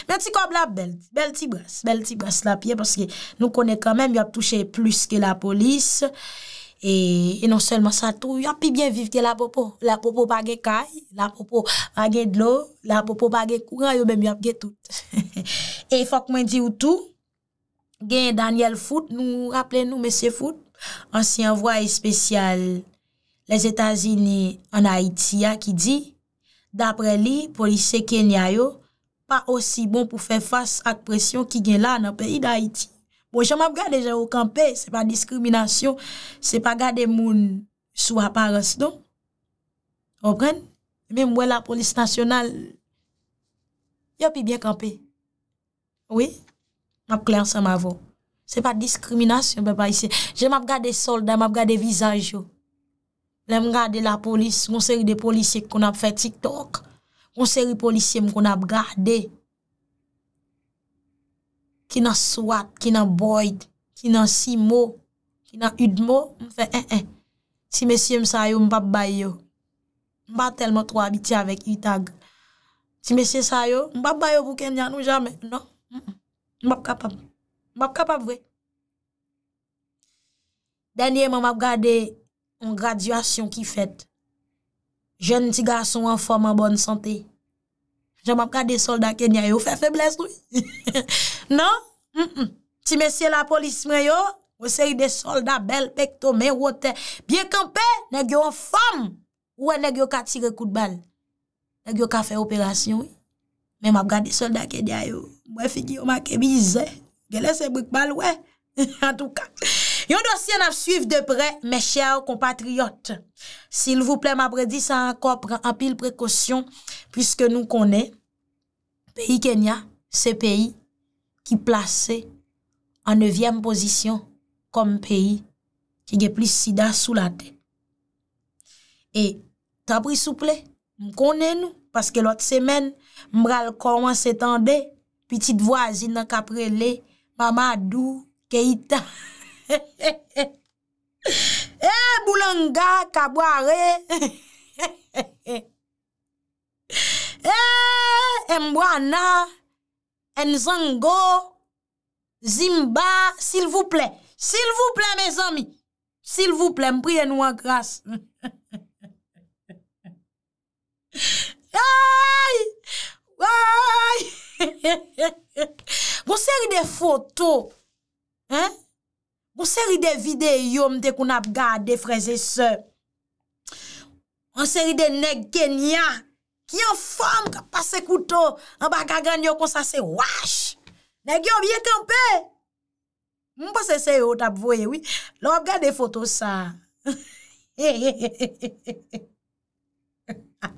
Men ti kob la bel, bel ti bas, bel ti bas la piye, parce ki nou konen kamen yon ap touche plus ke la polis, e, e non selman sa tou, yon pi bien viv ke la popo, la popo bagay kaj, la popo bagay dlo, la popo bagay kou, yon ben yon ap getout. E fok mwen di ou tou, gen Daniel Fout, nou rappele nou Mese Fout, ansyen vwa e spesyal les Etasini an Haiti a ki di dapre li, polise Kenya yo pa osi bon pou fe fas ak presyon ki gen la nan peyi da Haiti bon, jan map gade jè ou kampe se pa diskriminasyon se pa gade moun sou aparens don okan? mwen mwen la polise nasyonal yo pi byen kampe oui? map kler sa ma vò Se pa diskriminasyon bepa isi. Je m ap gade solde, m ap gade vizanjo. Le m gade la polis, monseri de polisye koun ap fè TikTok. Monseri polisye m koun ap gade. Ki nan swat, ki nan boyd, ki nan si mo, ki nan ud mo, m m'm fè en eh, en. Eh. Si mesye m sayo, m pap bayo. M pa telman tro abiti avèk yi tag. Si mesye sayo, m pap bayo pou ken jan nou jame. Non, m pap kapam. M ap ka pa vwe. Denye m ap gade an graduasyon ki fet. Jen ti gason an fom an bon sante. Jan m ap gade solda kenya yo. Fè fè blèst non? wè. Non? Ti mè sè la polis mè yo. M wè sè y de solda bel pekto men wote. Bien kampè, negyo an fom. Wè negyo ka tire kout bal. Negyo ka fè operasyon wè. Men m ap gade solda kenya yo. M wè figi yo makè bizè. Gè lè se brik bal wè. An tou ka. Yon dosyen ap suiv depre, mè chè ou kompatriot. Sil vouple m apredi, san akop apil prekosyon, pwiske nou konè, peyi Kenya, se peyi ki plase an nevyem posisyon kom peyi ki ge plis sida sou la de. E, tabri souple, m konè nou, paske lot semen, m bral konwa se tende, pitit wazil nan kapre lè, Pamadou, Keita. E, Boulanga, Kabware. E, eh, Mbwana, Enzango, Zimba, s'il vous plaît. S'il vous plaît, mes amis. S'il vous plaît, m'priez-nous en grâce. Aïe, waaïe. Goun seri de foto, goun bon, seri de videyo mte koun ap gade freze se, goun seri de neg genya, ki an form kwa pase kouto, an baga ganyo konsase wach, negyon biye kampe, mwen pa se se yo tap voye, lò ap gade foto sa.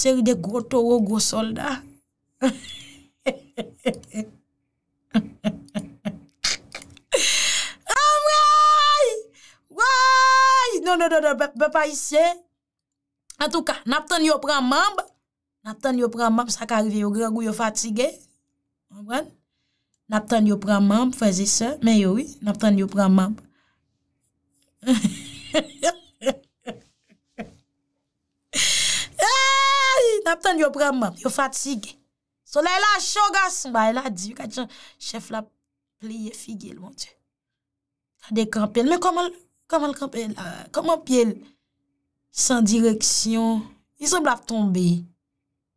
Seri de gwo toro gwo solda He he he he He he he he He he he he Omran Woy No no no bepa isye En touka napton yo pran mamb Napton yo pran mamb sa ka arrive yo grego yo fatige Omran Napton yo pran mamb Fazi se me yoi Napton yo pran mamb He he he ah! he He he he Nap ten yo pranman, yo fatige. So lè la choga smba, lè la di, yo ka chan chef la pliye figye lwant yo. A dekampel, men koman lkampel la? Koman pel? San direksyon, yi se blap tombe.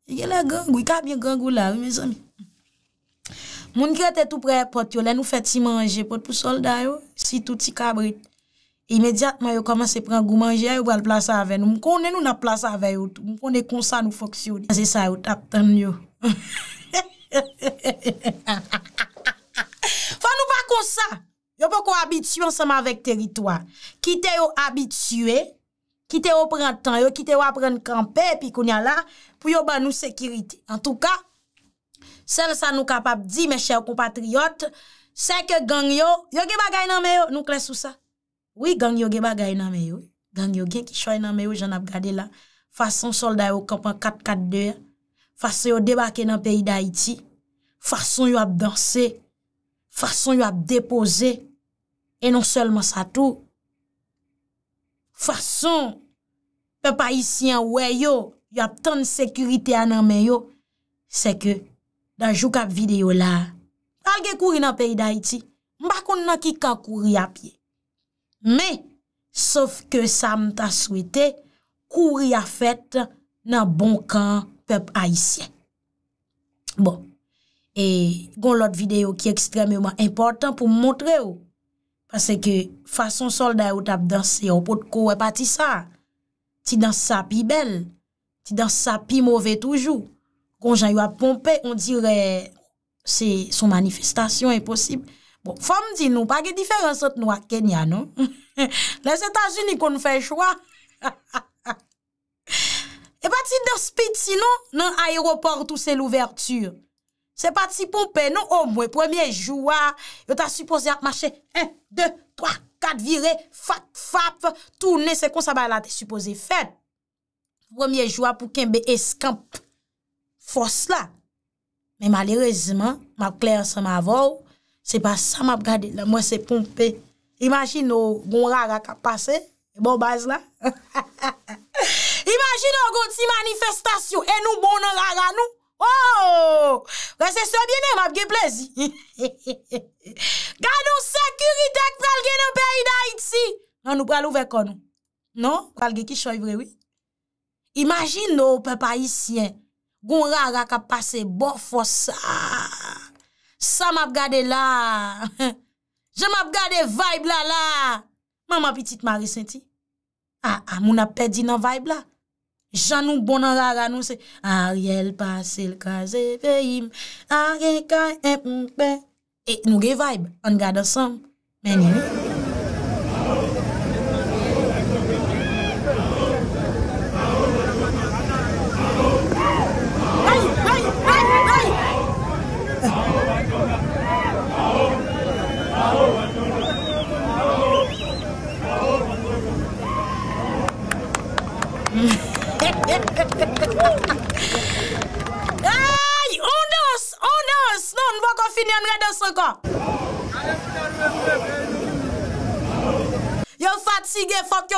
Yi lè gangou, yi kabye gangou la, mè zan. Moun kret etou pre pot, yo lè nou feti manje pot pou solda yo, si touti kabrit. imediatman yo komanse pran gou manje an, yo bal plasa avey nou. Mkone nou na plasa avey yo tout, mkone konsa nou foksyo di. Aze sa yo tap tan yo. Fwa nou pa konsa, yo pou kon abitue an seman vek teritwa. Kite yo abitue, kite yo pran tan yo, kite yo apren kranpe, pi koun ya la, pou yo ban nou sekirite. En tout ka, sel sa nou kapap di, me chè ou kompatriot, se ke gang yo, yo ki bagay nan me yo, nou klesou sa. Oui gang yoge bagay nan meyo, gang yoge ki choy nan meyo jan ap gade la, fason solday yo kampan 4-4-2, fason yo debake nan peyi da iti, fason yo ap bense, fason yo ap depose, e non selman sa tou, fason pe pa isi an weyo, yo ap ton sekurite an nan meyo, seke dan jou kap videyo la. Alge kouri nan peyi da iti, mbakoun nan ki ka kouri ap ye, Men, saf ke sa mta souwete, kouri a fèt nan bon kan pep haisyen. Bon, e gon lot videyo ki ekstremement important pou mwontre yo. Pase ke fason solda yo tap danse, yo pot kowe pati sa. Ti dans sa pi bel, ti dans sa pi mwove toujou. Gon jan yo ap pompe, on dire, se son manifestasyon e posib. Bon, Fom di nou, pa ge diferansot nou a Kenya nou Les Etats-Unis kon fè chwa E pati de spiti nou Non aéroport ou se l'ouverture Se pati pompe nou O oh, mwen, premier joua Yo ta suppose a mache 1, 2, 3, 4, vire, fap, fap Tourne, se kon sa ba la te suppose fè Premier joua pou kembe eskamp Fos la Men malérezman Ma kler se ma vòw Se ba sa map gade, la mwen se pompe. Imanjino, oh, goun rara ka pase, e bon baz la. Imanjino, oh, goun ti manifestasyon, e nou bon nan rara nou. Oh! Wè se sè bienè, map ge plezi. Gado sekuritek, pral gen nou peyi da iti. Nan nou pral ouve kon nou. Nan, pral gen ki choy vrewi. Imanjino, oh, pe pa isyen, goun rara ka pase, bo fos sa. Aaaa! Sa m ap gade la. Je m ap gade vibe la la. Maman pitit m a risenti. A moun ap pedi nan vibe la. Jan nou bonan rara nou se. A riel pase l kaze ve im. A rekay empen. E nou ge vibe. An gade sam. Meni mou.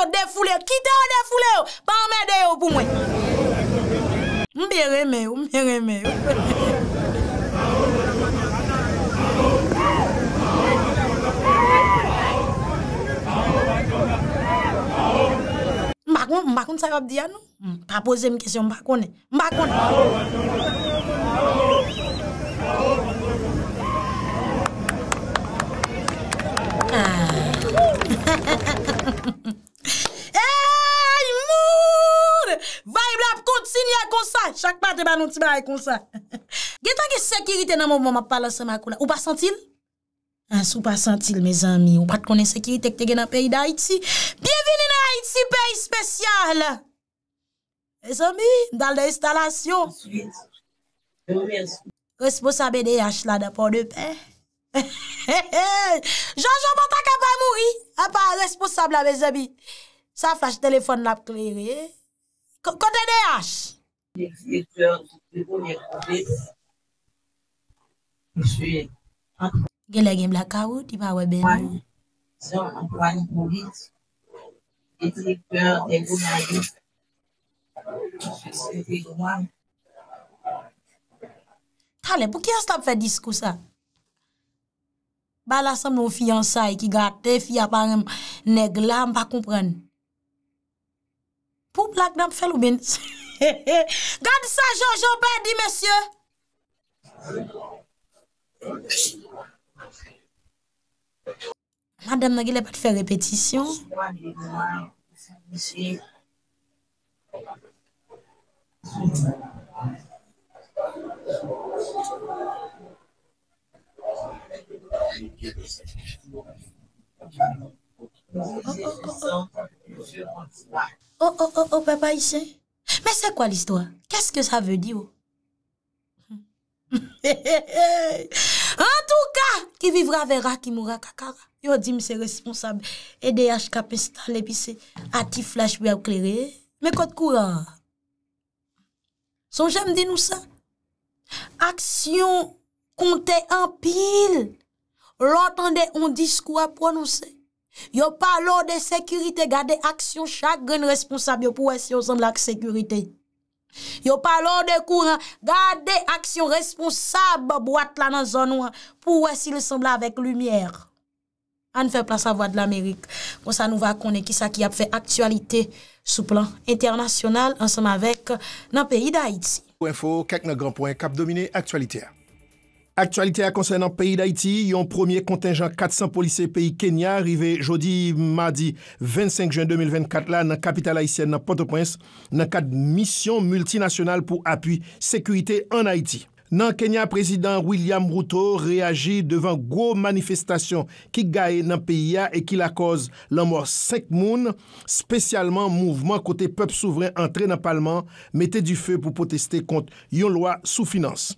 Kite yo defule yo, kite yo defule yo, pa mè deyo pou mwen. Mbe reme yo, mbe reme yo. Mbakon, mbakon sa yop diyan nou? Hmm, pa pose mkisyon mbakon e. Mbakon. Ah. Va i blap kout si ni a konsa. Chak pa te ban nou ti bay konsa. Getan gen sekirite nan moun moun moun pa pala seman kou la. Ou pa santil? An sou pa santil, me zami. Ou pat konen sekirite ke te genan peyi da Haiti. Bienveni na Haiti, peyi spesyal. Me zami, dal de instalasyon. Moun moun moun. Resposabe de yache la da por de pey. Jean-Jean, moutan ka pa moui. A pa, responsable la me zami. Sa fache telefon la pe kliye. Moun moun moun. Kote de yash? Yèk si peur, yèk peur yèk peur. Yèk si peur. Gè la gen blakaw, ti pa wè ben. Yèk si peur, yèk peur yèk peur. Yèk si peur yèk peur. Tale, pou ki yon stop fè diskous sa? Balasan moun fiyansay ki gâte fiy apan mèm neg la m pa komprenn. Pour blague n'a fait ou bien. Garde ça, Jean-Jean dit, monsieur. Madame n'a pas de faire répétition. O, o, o, o, pepa yi se. Me se kwa l'istwa? Kè s'ke sa vè di yo? En tou ka, ki vivra ve ra, ki moura kakara. Yo di mi se responsable. Ede yaj kapestan le pi se. A ti flash pou ap klere. Me kote kou ra. Son jèm di nou sa. Aksyon kontè an pil. L'antande on dis kou a prononsè. Yo pa lò de sekurite, gade aksyon chak gen responsab yo pou wè si yo sembla ak sekurite. Yo pa lò de kouren, gade aksyon responsab boat la nan zon wè, pou wè si yo sembla avèk lumièr. An fè plas avòd l'Amérique, bon sa nou va konen ki sa ki ap fè aktualite sou plan internasyonal ansèm avèk nan peyi d'Haïti. Ou info kek nan gran poen kap domine aktualite a. Aktualite a konsen nan peyi d'Haïti, yon premier kontenjan 400 polisè peyi Kenya rive jodi madi 25 juan 2024 la nan kapital haïtien nan Port-au-Prince nan kat misyon multinasyonal pou apuy sekuité an Haïti. Nan Kenya, prezident William Routo reagi devan gwo manifestasyon ki gae nan peyi a e ki la koz lan mòr sek moun, spesyalman mouvment kote pep souvren antre nan palman mette du fe pou poteste kont yon lwa soufinans.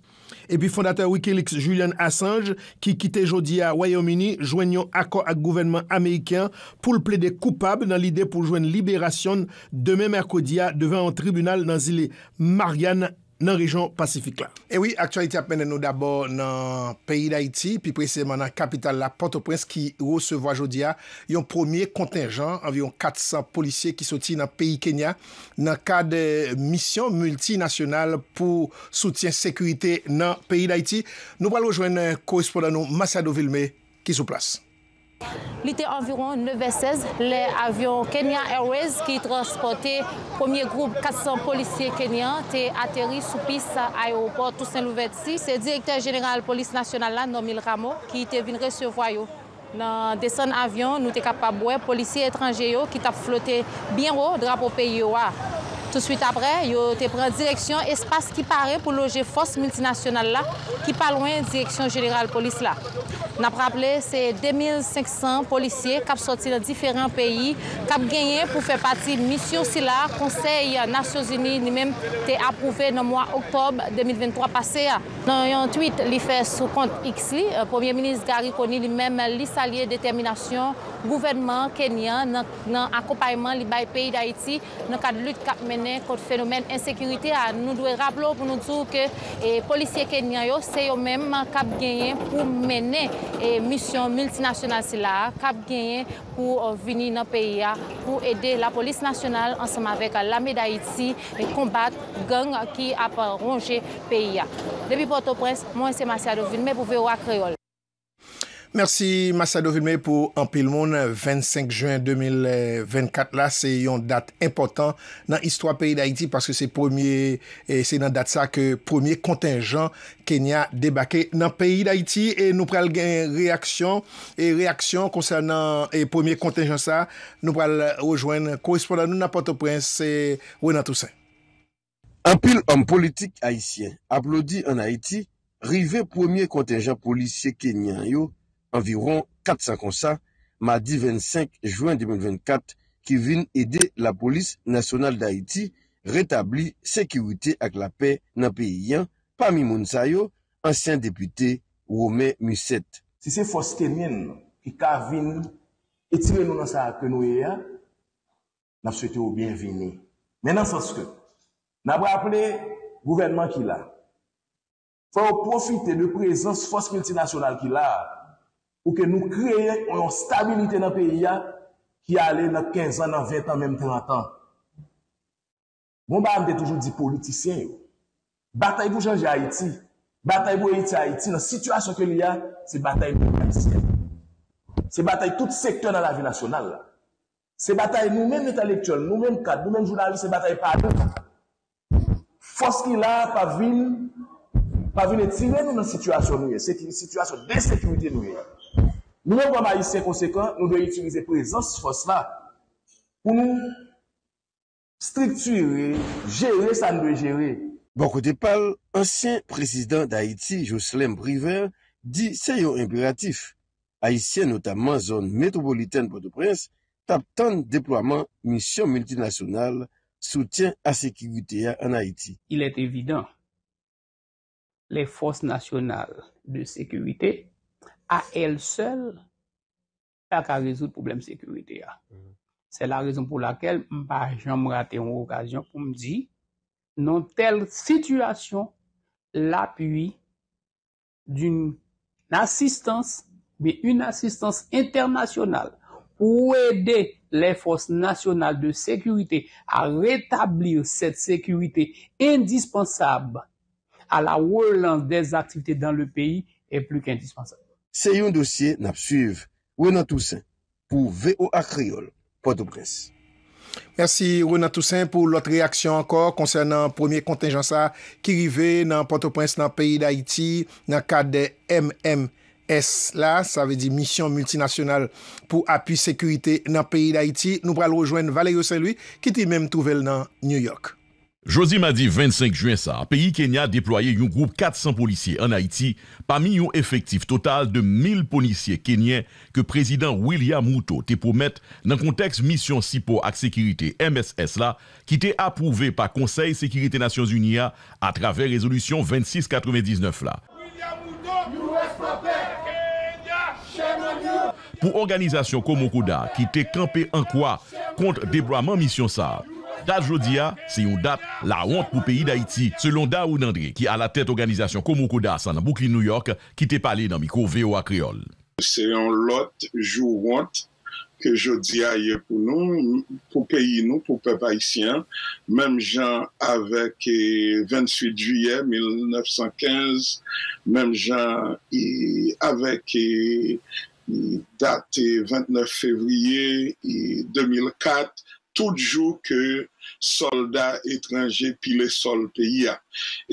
Et puis fondateur Wikileaks, Julian Assange, qui quitté aujourd'hui à Wyoming, joignant accord avec le gouvernement américain pour le plaider coupable dans l'idée pour joindre Libération demain mercredi devant un tribunal dans l'île Marianne. nan rejon Pasifik eh la. Ewi, aktualite ap mènen nou d'abo nan peyi d'Haiti, pi preseman nan kapital la Port-au-Prince ki ou se vwa jodia yon premier contingent, anvion 400 polisye ki soti nan peyi Kenya, nan ka de misyon multinasyonal pou soutyen sekurite nan peyi d'Haiti. Nou palo jwen nan korrespondan nou Masado Vilme ki sou plas. Il était environ 9h16. L'avion Kenya Airways qui transportait premier groupe 400 policiers kenyans étaient atterri sous piste à l'aéroport Toussaint Louverture. C'est le directeur général de la police nationale, là, Ramo, Rameau, qui était venu recevoir. Dans descend avion, nous sommes capables de voir policiers étrangers qui ont flotté bien haut drapeau pays. Tout de suite après, ils ont pris direction espace qui paraît pour loger force multinationale là, qui pas loin direction générale police là. On a rappelé, c'est 2500 policiers qui sont sortis dans différents pays, qui ont gagné pour faire partie de mission si là, Conseil Nations Unies ni même été approuvé dans le mois octobre 2023 passé. Hein. Dans un tweet, il fait sous compte X, le euh, Premier ministre Gary Conny lui-même, salué la détermination, gouvernement kenyan, dans l'accompagnement du pays d'Haïti, dans le cadre de lutte tourner contre phénomène insécurité. Nous devons rappeler pour nous dire que les policiers kenyans, c'est eux-mêmes cap gagné pour mener et mission multinationale. qui ont gagné pour euh, venir dans le pays, pour aider la police nationale ensemble avec euh, l'armée d'Haïti et combattre les gangs qui a rongé le pays. Depuis Port-au-Prince, moi c'est Marcia pouvez pour VOA Créole. Mersi Masadovime pou Ampil Moun 25 juan 2024 la se yon dat important nan istwa peyi d'Haïti paske se yon dat sa ke premier kontingent Kenya debake nan peyi d'Haïti e nou pral gen reaksyon e reaksyon konsernan e premier kontingent sa nou pral rejoen korespondan nou nan pote prens se wè nan tout sen. Ampil om politik Haïtien aplodi an Haïti rive premier kontingent polisye Kenya yo environ 400 konsa, madi 25 juan 2024, ki vin ede la polis nasyonal d'Haiti, retabli sekiwite ak la pe na peyi yon, Pamimoun Sayo, ansyen depute, Wome Muset. Si se foske nyen ki ka vin etime nou nan sa akè nou ye, nap swete ou bienvini. Menan foske, nabra aple gouvernement ki la, faw profite le prezons foske multinasyonal ki la, ou que nous créons une stabilité dans le pays qui allait dans 15 ans, dans 20 ans, même 30 ans. Bon, bah, est toujours dit politiciens. Bataille pour changer Haïti. Bataille pour Haïti, Haïti, dans la situation que a, c'est bataille pour Haïtien. C'est bataille tout secteur dans la vie nationale. C'est bataille nous-mêmes intellectuels, nous-mêmes cadres, nous-mêmes journalistes, c'est bataille par nous. Force qu'il a, pas ville, pas ville tirer nous dans la situation nous. C'est une situation d'insécurité nous. Nou mwen pou an Aïtien konsekwen, nou mwen iti wize prezons fos la pou nou strikture, jere sa mwen jere. Bon kote pal, ansyen prezident d'Aïti, Jocelyn Briveur, di seyo imperatif. Aïtien notamen zon metropolitane potoprense tap tante deplouaman misyon multinasyonal soutyen a sekwite ya an Aïti. Il et evidant, le fos nasyonal de sekwite... elle seule, n'a qu'à résoudre le problème de sécurité. Hein. Mm. C'est la raison pour laquelle je jamais raté une occasion pour me dire, dans telle situation, l'appui d'une assistance, mais une assistance internationale pour aider les forces nationales de sécurité à rétablir cette sécurité indispensable à la relance des activités dans le pays est plus qu'indispensable. Se yon dosye nap suive, Renan Toussaint, pou VOA Kriol, Port-au-Prince. Merci Renan Toussaint pou lot reaksyon ankor konsernan premier kontingensa ki rive nan Port-au-Prince nan peyi d'Haïti, nan kade MMS la, sa ve di Mission Multinasyonal pou Api Sekurite nan peyi d'Haïti. Nou pral rejoen Valerio Selvi, ki ti menm touvel nan New York. Josie m'a di 25 juen sa, peyi Kenya deploye yon groub 400 policie en Haiti pa mi yon efektif total de 1000 policie kenyen ke prezident William Mouto te pomet nan konteks Mission Sipo ak Sekirite MSS la ki te apouve pa Konsey Sekirite Nasyon Zuniya a traver rezolusyon 2699 la. William Mouto, nous est pape, Kenya, chème à nous. Pou organizasyon Komokoda ki te kampe en kwa kont débramant Mission Sa, Da jodi a, se yon dat la want pou peyi d'Haïti, selon Daoun André, ki a la tèt organizasyon Komoku da Asan nan Bukli New York, ki te pale nan miko Veo Akreol. Se yon lot jou want ke jodi a ye pou nou, pou peyi nou, pou pepe Haïtien, mem jan avek 28 juye 1915, mem jan e, avek e, e, date 29 fevriye 2004, tout jou ke soldat etranje pi le sol peyi ya.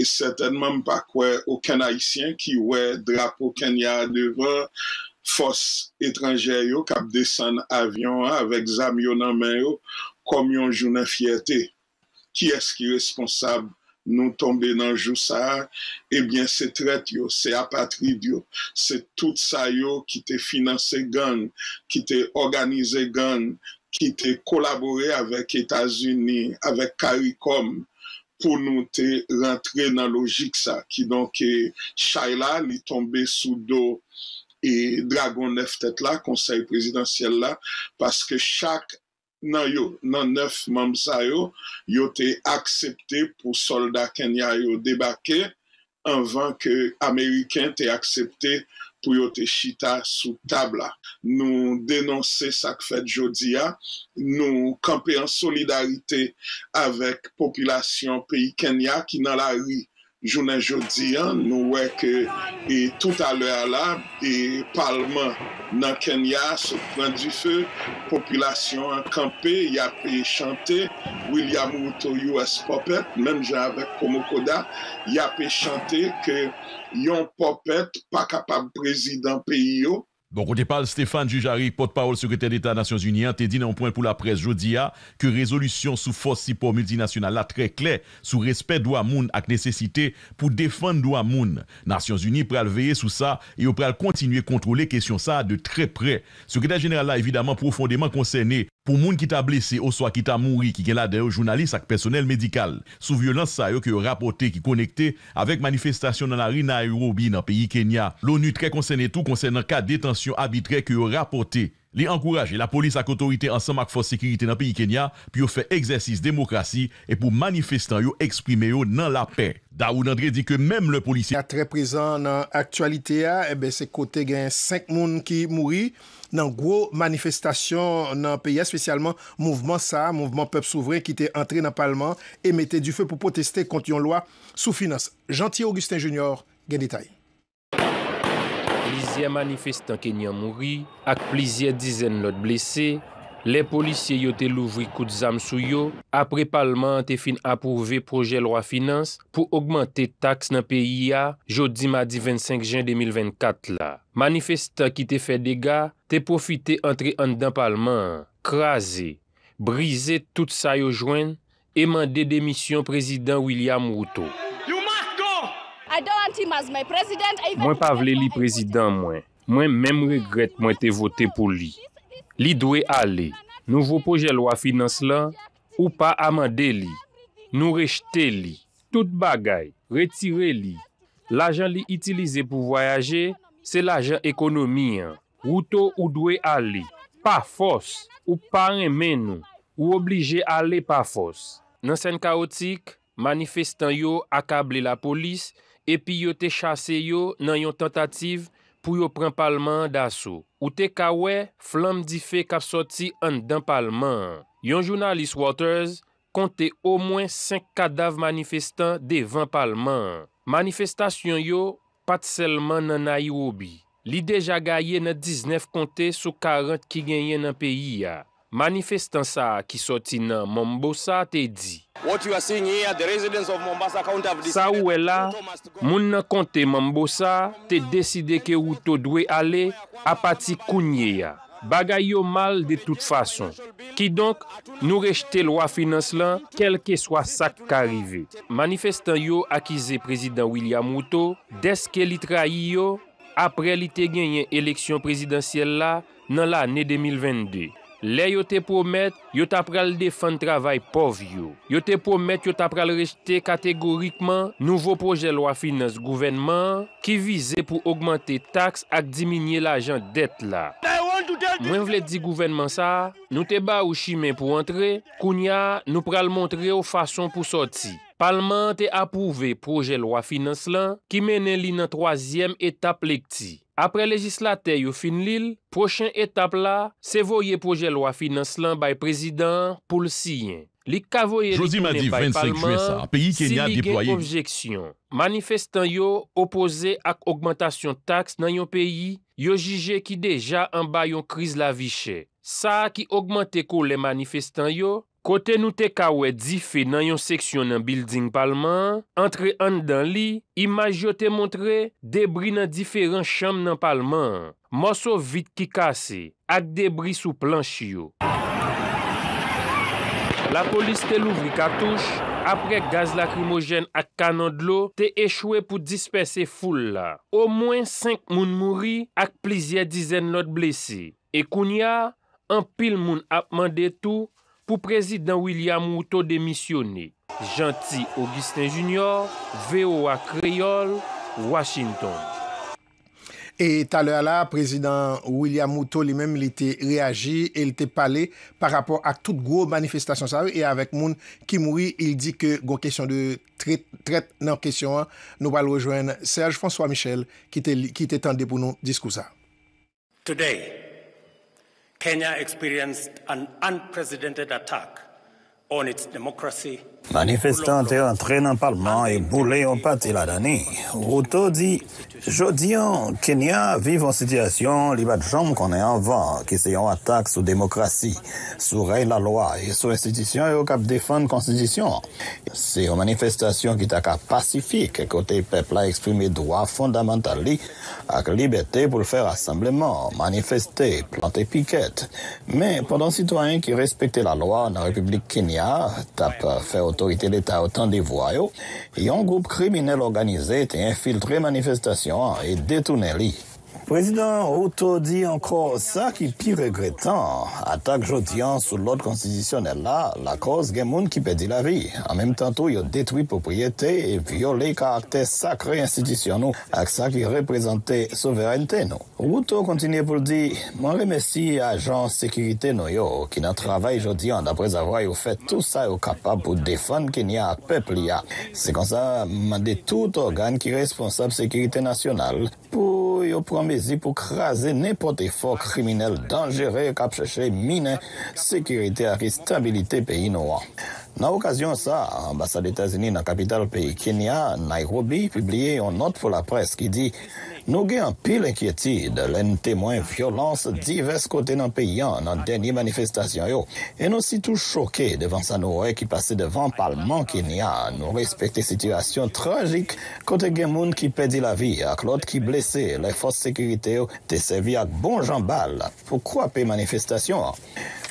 E setenman pa kwe okan haisyen ki we drapo kenya deva fos etranje yo kap desen avyon avèk zami yo nan men yo kom yon jounen fiyate. Ki eski responsab nou tombe nan jou sa? Ebyen eh se tret yo, se apatrid yo, se tout sa yo ki te finanse gan, ki te organize gan, ki te kolabore avèk Etasuni, avèk Karikom pou nou te rentre nan logik sa, ki donke Chayla li tombe sou do e Dragon Neftet la, konser prezidentiel la, paske chak nan yo nan nef mamza yo, yo te aksepte pou soldat Kenya yo debake anvan ke Ameriken te aksepte. pou yote chita sou tabla. Nou denonse sak fèt jodia, nou kampe an solidarite avek populasyon peyi Kenya ki nan la yi Jounen jodi an nou wek e tout alè alè e palman nan Kenya se pren di fè, populasyon an kampe, ya pe chante William Uto U.S. Popet, men jè avèk Komokoda, ya pe chante ke yon Popet pa kapab prezidant pe yo, Bon côté départ, Stéphane Jujari, porte-parole secrétaire d'État des Nations Unies, a dit dans un point pour la presse jeudi à que résolution sous force support multinationale là très clair sous respect droit moun la nécessité pour défendre droit moun. Nations Unies pral veiller sous ça et pral continuer contrôler question ça de très près. Secrétaire général là évidemment profondément concerné Pou moun ki ta blese ou swa ki ta mouri ki gen lade ou jounalist ak personel medikal. Sou violans sa yo ki yo rapote ki konekte avèk manifestasyon nan ari nan aerobi nan peyi Kenya. L'ONU tre konsen etou konsen nan ka detansyon abitre ki yo rapote. Li ankouraje la polis ak otorite ansan mak fòs sekirite nan peyi Kenya pi yo fè eksersis demokrasi epou manifestan yo eksprime yo nan la pe. Da ou nan dre di ke mèm le polisye. La tre prezan nan aktualite ya ebe se kote gen 5 moun ki mouri nan gwo manifestasyon nan peye, spesyalman mouvman sa, mouvman pep souvren ki te entri nan palman e mette du fe pou poteste konti yon lwa soufinans. Jantye Augustin Junior, gen detay. Plizye manifestan ke nyan mouri, ak plizye dizen lot blese, Le polisye yo te louvri kout zamsou yo apre palman te fin apouve proje lwa finans pou augmente taks nan peyi ya jodi madi 25 jan 2024 la. Manifesta ki te fe dega, te profite antre an dan palman, krasi, brise tout sa yo jwen, e mande demisyon prezident William Routo. Mwen pa vle li prezident mwen, mwen mem regret mwen te vote pou li. Li dwe ale, nouvo pouje lwa finanse lan, ou pa amande li. Nou rejte li, tout bagay, retire li. L'ajan li itilize pou voyaje, se l'ajan ekonomi an. Wouto ou dwe ale, pa fos, ou pa remen nou, ou oblije ale pa fos. Nan sen kaotik, manifestan yo akable la polis, epi yo te chase yo nan yon tentative, pou yo pren palman an daso. Wote ka we, flam di fe kap soti an den palman. Yon jounalist Waters konte o mwen 5 kadav manifestan de 20 palman. Manifestasyon yo pat selman nan ayi wobi. Li deja gaye nan 19 konte sou 40 ki genye nan peyi ya. Manifestan sa ki soti nan Mombosa te di... Sa oue la, moun nan konte Mombosa te deside ke woto dwe ale apati kounye ya. Baga yo mal de tout fason. Ki donk nou rejte lwa finans lan kelke swa sak ka rive. Manifestan yo akize prezident William Woto deske li trai yo apre li te genyen eleksyon prezidentsel la nan la ane 2022. Le yo te pomet, yo ta pral defan travay pov yo. Yo te pomet, yo ta pral rejte kategorikman nouvo proje lwa finanse gouvenman ki vize pou augmente taks ak diminye la jan det la. Mwen vle di gouvenman sa, nou te ba ou chimen pou antre, koun ya nou pral montre ou fason pou soti. Palman te apouve proje lwa finans lan ki menen li nan troasyem etap lek ti. Apre legislate yo fin lil, prochen etap la, se voye proje lwa finans lan bay prezident pou l'siyen. Li kavoye li kene bay Palman, si li gen konjeksyon. Manifestan yo opose ak augmentation taks nan yon peyi, yo jije ki deja an bay yon kriz la viche. Sa ki augmente ko le manifestan yo, Kote nou te kawet dife nan yon seksyon nan building palman, entre an dan li, imaj yo te montre debri nan diferent chanm nan palman. Moso vit ki kase, ak debri sou planch yo. La polis te louvi katouche, apre gaz lakrimogen ak kanan dlo, te echwe pou disperse foule la. O mwen 5 moun mouri, ak plizye dizen not blesi. E koun ya, an pil moun ap mande tou, pou prezident William Wouto demisyone. Janti Augustin Junior, VOA Kreyol, Washington. Et alè alè, prezident William Wouto li mèm li te reagi et li te pale par rapport ak tout gwo manifestasyon save et avèk moun ki moui, il di ke gwo kesyon de trete nan kesyon an, nou bal rejoen Serge-François Michel ki te tende pou nou diskousa. Today. Kenya experienced an unprecedented attack on its democracy Manifestants et entrés dans le Parlement et boulés en parti la dernière. Ruto dit, je en Kenya vive en situation li de jambe qu'on est en vent, qui c'est en attaque sous démocratie, sur la loi et sous institution et au cap défendre constitution. C'est une manifestation qui est pacifique, côté peuple a exprimé droit fondamental avec liberté pour faire assemblement, manifester, planter piquette. Mais pendant citoyens qui respectaient la loi dans la République Kenya, t'as fait Autorité d'État autant des de et un groupe criminel organisé qui infiltré infiltré manifestation et lit Prezident Routo di anko sa ki pi regretan atak jodian sou lot konstitisyonel la la kos gen moun ki pedi la vi. An menm tanto yo detwi popriyete e viole karakter sakre institisyon nou ak sa ki reprezenté souverente nou. Routo kontinye pou li di, man remesi ajan sekirite nou yo ki nan travay jodian apres avwa yo fet tout sa yo kapap pou defan ken ya ak pepli ya. Se kon sa, mande tout organ ki responsab sekirite nasyonal pou yo promis zi pou kraze nepo te fo kriminel danjere ka preche mine sekurite a ki stabilite peyi noua. Nan wakasyon sa, ambassade Etasini nan kapital peyi Kenya, Nairobi, pibliye yon not pou la pres ki di, nou gen an pil enkyeti de len temwen violans divers kote nan peyi an nan denye manifestasyon yo. En osi tou choke devan sa nou re ki pase devan palman Kenya, nou respekte situasyon tragik kote gen moun ki pedi la vi ak lot ki blese, le fos sekerite yo te sevi ak bon jan bal pou kwa pe manifestasyon.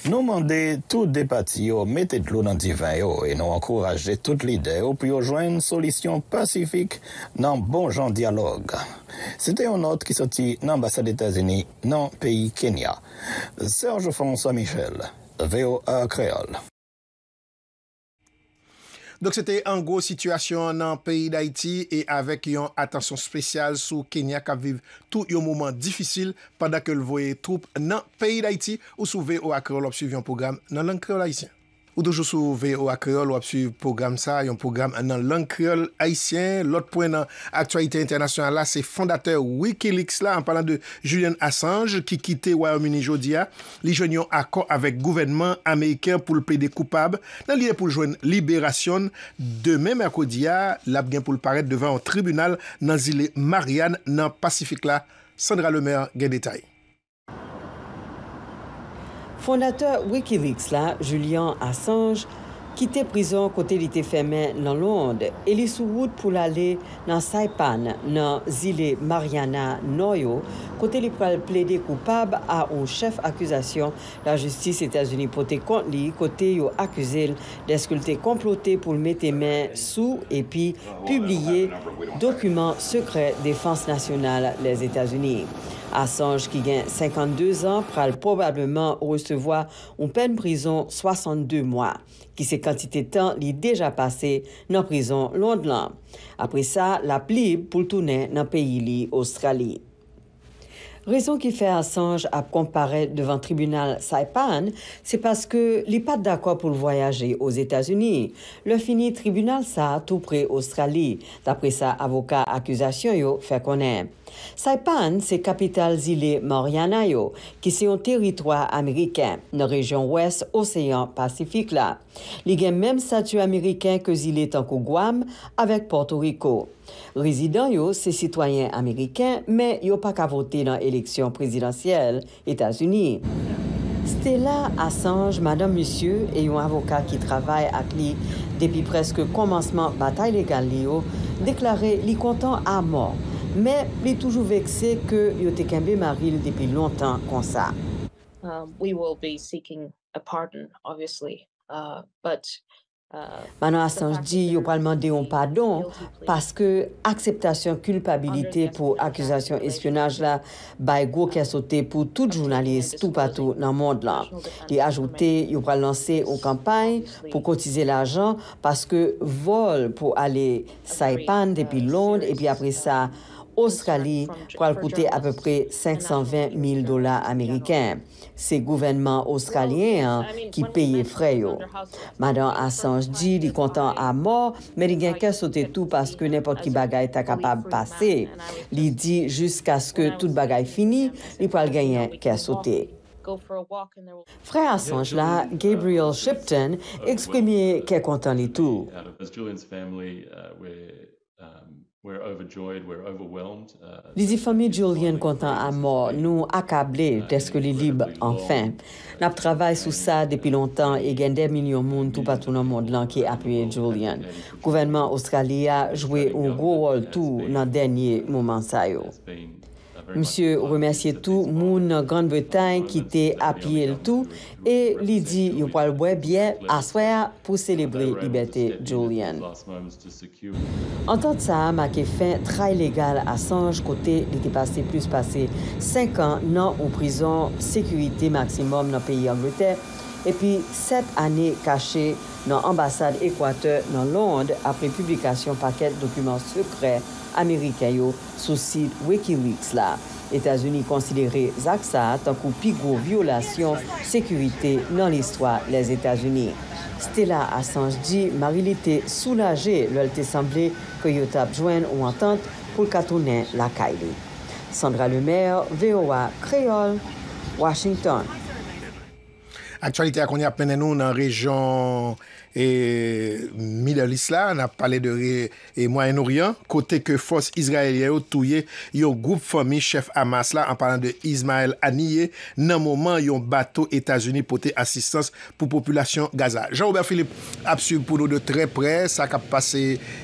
Nou mande tou depati yo mette dlo nan divay, Yo, e nou ankouraje tout l'ide ou pou yo jwen solisyon pasifik nan bon jan dialog. Sete yon not ki soti nan basa de Tazeni nan peyi Kenya. Serge François Michel, VOA Creole. Dok sete an gwo situasyon nan peyi d'Haïti e avek yon atansyon spesyal sou Kenya ka vive tou yon mouman difisil padak el voye troup nan peyi d'Haïti ou sou VOA Creole ob suivyon program nan lankreol haïtien. Ou doujou sou ve ou akriol ou ap su program sa, yon program nan lang kriol haisyen. Lot pwen nan aktualite internasyon la, se fondate wikileaks la an palan de Julien Assange ki kite Waomini Jodia. Li jwen yon akon avek gouvenman ameyken pou l pey de koupab. Nan li le pou jwen liberasyon, deme Merkodia, lap gen pou l paret devan an tribunal nan zile Marian nan Pasifik la. Sandra Lemaire gen detay. fondateur Wikileaks Julian Assange, quitté prison côté lité fermé dans Londres et il est sous route pour aller dans Saipan dans îles Mariana Noyo, côté les pla plaider coupable à un chef accusation, la états unis poté contre lui, côté yo akuzil pour comploté pour mettre sous sous et puis puis secrets documents la défense Nationale les unis Assange, qui gagne 52 ans, pral probablement recevoir une peine prison 62 mois, qui c'est quantité de temps l'est déjà passé dans prison Londres. Après ça, la plie pour tourner dans le pays li, Australie. Raison qui fait Assange à comparer devant tribunal Saipan, c'est parce que n'est pas d'accord pour voyager aux États-Unis. Le fini tribunal ça tout près Australie, d'après sa avocat accusation yo fait connaître. Saipan se kapital zile Moriana yo, ki se yon teritwa Ameriken, nan rejon wes oseyan Pasifik la. Li gen menm satu Ameriken ke zile tankou Guam avèk Porto Rico. Rezidant yo se sitwayen Ameriken, men yo pa ka vote nan eleksyon prezidentyel Etasuni. Stella Assange, madame-missye, e yon avoka ki travay ak li depi preske komansman batay legal li yo, deklarè li kontan a mor. mè li toujou vekse ke yo tekembe maril depi lontan konsa. Manan Assange di yo pral mande yon padon paske akseptasyon kulpabilite pou akusasyon espionaj la baye gwo ki a sote pou tout jounalist tout patou nan mond la. Li ajoute yo pral lanse yon kampay pou kotize l'ajan paske vol pou ale saipan depi lond e pi apre sa... Australie pourrait coûter à peu près 520 000 dollars américains. C'est le gouvernement australien hein, qui paye frais. Madame Assange dit qu'elle est content à mort, mais il a sauter tout parce que n'importe qui bagaille est capable de passer. Il dit jusqu'à ce que toute bagaille finisse, il peut gagner qu'à sauter. Frère Assange là, Gabriel Shipton, exprimé est content de tout. Uh, li zi fami Julian kontan a mor nou akable teske li libe an fin. Nap travay sou sa depi lontan e gen der milyon moun tou patounan mod lan ki apye Julian. Gouvenman Australia jwe ou gwo ol tou nan denye mouman sayo. Monsye ou remersye tou moun nan Grand Bretagne ki te apye l tou e li di yo pal wè bien aswaya pou selebri Liberté Julienne. Antant sa, ma ke fin trai legal a Sanj kote li te pase plus pase 5 an nan ou prison sekurite maksimum nan peyi Angleterre. E pi 7 ane kache nan ambasade Ekwater nan Londe apre publikasyon paket dokumen sekre Américain yo sous Wikileaks la. états unis considéré zak tant tankou violation violation sécurité dans l'histoire les états unis Stella Assange dit Marie était soulagée soulagée lorsqu'elle semblait que ou entente pour la Kylie. Sandra Lemaire, VOA, Creole, Washington. Actualité à région e Midellis la, an ap pale de re e Moyen-Orient, kote ke fos Izraelye ou touye yon goup fomi chef Amas la an palan de Ismail Aniye, nan mouman yon bato Etasuni pote asistans pou populasyon Gaza. Jean-Aubert Philippe ap su pou nou de tre pre, sa kap pase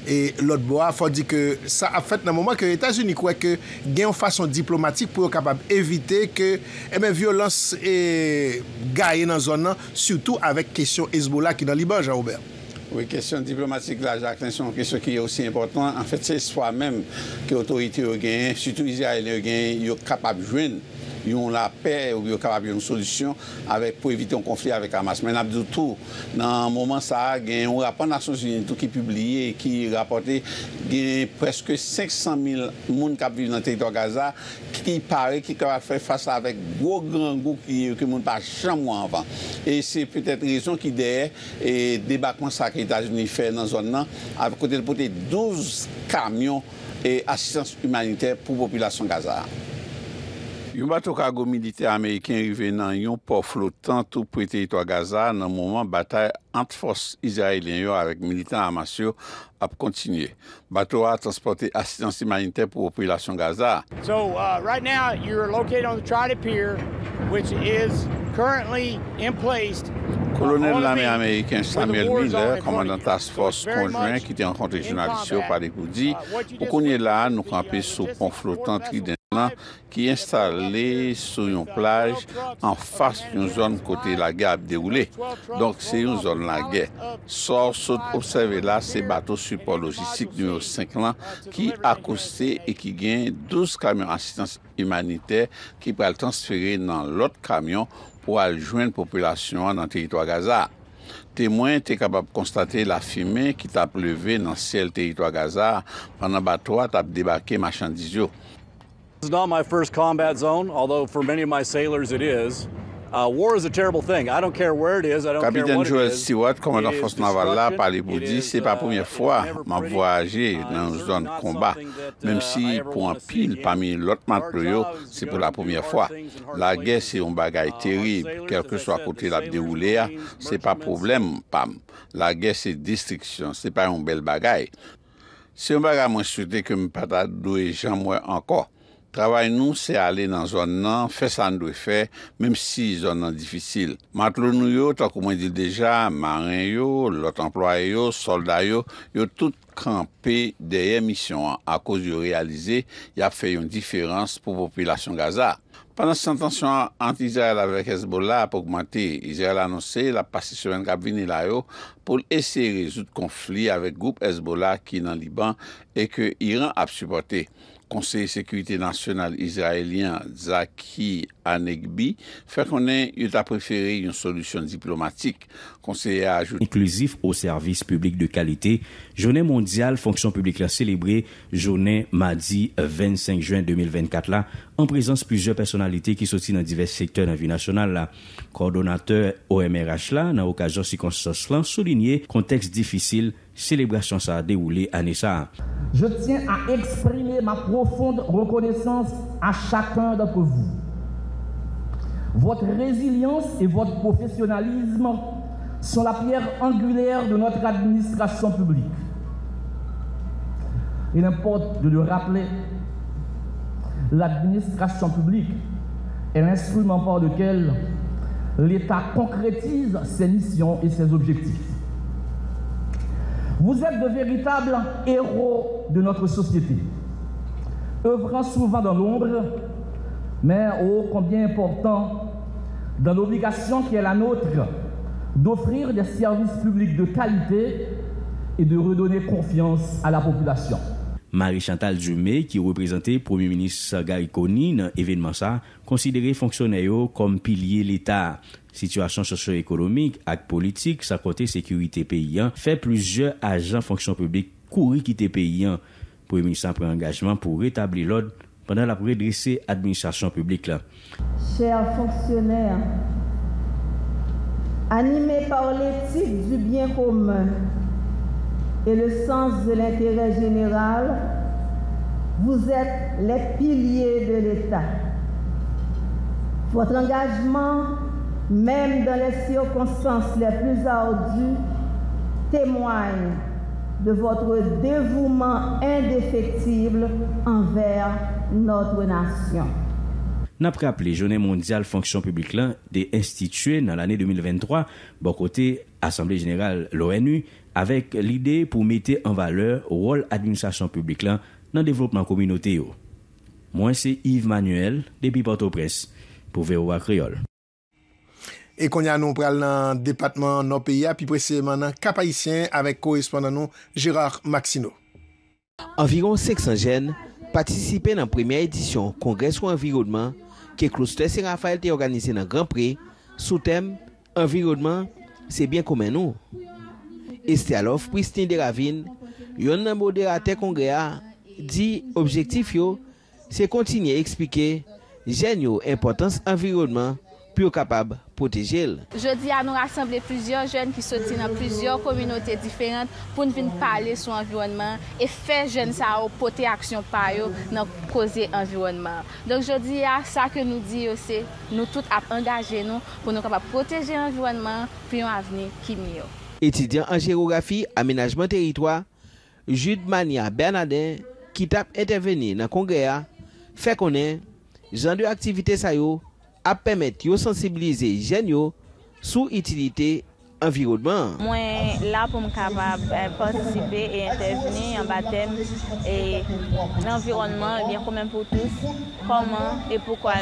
e lot bo a, fò di ke sa ap fet nan mouman ke Etasuni kwe ke gen yon fason diplomatik pou yo kapab evite ke eme eh violans e gaye nan zon nan sutou avèk kesyon Hezbollah ki nan Liban, Jean, Robert. Oui, question diplomatique là, Jacques, c'est une question qui est aussi importante. En fait, c'est soi-même que l'autorité a gagné, surtout Israël a gagné, il est capable de joindre yon la pe ou yo kap ap yon solusyon pou evite yon konflik avek Hamas. Men ap zoutou, nan mouman sa, gen yon rapon nasyon jenitou ki publye ki rapote gen preske 500.000 moun kap vive nan teritor Gaza ki pare ki kap ap fe fasa avek gwo gran gwo ki moun pa chan moun avan. E se petet rezon ki deye debakman sakritaj unifè nan zon nan av kote de pote 12 kamyon e asistans humanitè pou populasyon Gaza. Yon bato kago milite Ameriken rive nan yon po flotant ou pou ete ito a Gaza nan mouman batay antfos Israelen yo arek milite amasyo ap kontinye. Bato a transporte asidansi manite pou opilasyon Gaza. Kolonel lame Ameriken Samuel Miller, komandant asfos konjwen ki te an kontre jounalisyon pari koudi, pou konye la nou kampi sou pon flotant. ki installe sou yon plaj an fas yon zon kote la ge ap deroule. Donk se yon zon la ge. Sor sot, observe la se batou su po logistik nou yo 5 lan ki akoste e ki gen 12 kamyon ansitans imanite ki pral transfere nan lot kamyon pou aljwen populasyon nan teritwa Gaza. Temwen te kapab konstate la fime ki tap leve nan sel teritwa Gaza panan batou a tap debake machandizyo. Kapiten uh, Joel Stewart, komèdant force navale la, pale pou di, se pa poumyè fwa, man voyage nan zon konba, menm si pou an pil, pami lot matlo yo, se pou la poumyè fwa. La gè se yon bagay terib, kelke so a kote la de oulea, se pa poublem, pam. La gè se distriksyon, se pa yon bel bagay. Se yon bagay mwen sute kem pata 2 jan mwen anko, Travay nou se ale nan zon nan, fesan dwe fe, mem si zon nan difisil. Matlon nou yo, takou mwen di deja, marin yo, lot emplwa yo, solda yo, yo tout kranpe derye misyon an. A koz yo realize, yap fe yon diferans pou populasyon Gaza. Panan sentansyon anti-Israel avèk Hezbollah ap augmante, Israel anonse la pasi semen kap vini la yo pou l'esey rezout konfli avèk goup Hezbollah ki nan Liban e ke Iran ap suporte. Konseye sekwite nasyonal izraelian Zaki Anegbi fèk mwenen yot apreferi yon solusyon diplomatik konseye a ajout. Inklusif ou servis publik de kalite, Jounen Mondial Fonksyon Publik la selebré Jounen Madi 25 Juin 2024 la. An prezans pwize personalite ki soti nan divers sektèr nan vi nasyonal la. Kordonate o MRH la nan okajos si konsos lan soulinye konteks difisil la. célébration ça a déroulé à Nessa. Je tiens à exprimer ma profonde reconnaissance à chacun d'entre vous. Votre résilience et votre professionnalisme sont la pierre angulaire de notre administration publique. Il importe de le rappeler, l'administration publique est l'instrument par lequel l'État concrétise ses missions et ses objectifs. Vous êtes de véritables héros de notre société, œuvrant souvent dans l'ombre, mais ô combien important dans l'obligation qui est la nôtre d'offrir des services publics de qualité et de redonner confiance à la population. Marie-Chantal Dumé, ki reprezenté Premier ministre Gary Conin, evènement sa, konsidéré fonksyonèyo kom pilier l'État. Situasyon sosyo-ekonomik ak politik, sa kote sekurite peyyan, fè plusieurs agent fonksyon publik kouri kite peyyan. Premier ministre pren engagement pou rétabli l'od pendant la prédresse administrasyon publik la. Chère fonksyonère, animé par l'éthique du bien commun, et le sens de l'intérêt général, vous êtes les piliers de l'État. Votre engagement, même dans les circonstances les plus ardues, témoigne de votre dévouement indéfectible envers notre nation. Naprape, Légionne mondiale fonction publique l'un, déinstitué nan l'année 2023 bon côté Assemblée générale l'ONU, avèk l'ide pou mette an valeur wòl administrasyon publik lan nan devlopman kominote yo. Mwen se Yves Manuel, Depi Porto Presse, pou Veowa Kriol. E konya anon pral nan Depatman Nopeya, pi presye manan kapaisyen avèk korespondan nou Gérard Maxino. Environ 600 jen patisipe nan premye edisyon Kongres sou Envirouman ke Klostes e Rafael te organise nan Grand Prix sou tem Envirouman se bien koumen nou. Estelov Pristin de Ravin, yon nan moderater kongrea, di objektif yo se kontinye ekspike jen yo impotans environman pou yo kapab potejel. Jodi ya nou rassemble plizyon jen ki soti nan plizyon kominote diferent pou nou vin pale sou environman e fe jen sa ou pote aksyon payo nan koze environman. Don jodi ya sa ke nou di yo se nou tout ap angaje nou pou nou kapab potejel environman pou yo aveni kim yo. Etidyan an jirografi aminajman teritwa, Jude Mania Bernardin, ki tap interveni nan kongreya, fe konen jan de aktivite sayo ap pemet yo sensibilize jen yo sou itilite. Mwen la pou mka va eh, patisipe e interveni an batem e nanvironman gen komem pou touf koman e poukwa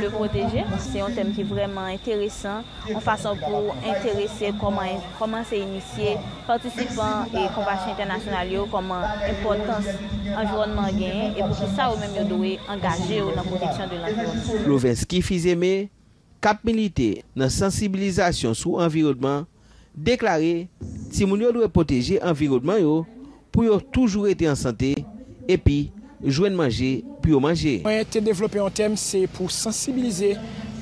le proteje. Se yon tem ki vreman enteresan, an fason pou enterese koman se inisye, patisipan e konvasyon internasyonal yo koman impotans anvironman gen, e poukwa sa ou menm yo doi angaje yo nan proteksyon de lankon. Louvez ki fizeme, kap milite nan sensibilizasyon sou anvironman, Deklare, Timouniou lwè proteje envirounman yo pou yo toujou ete en sante, epi jwen manje, pi yo manje. Mwen ete devlopè an tem, se pou sensibilize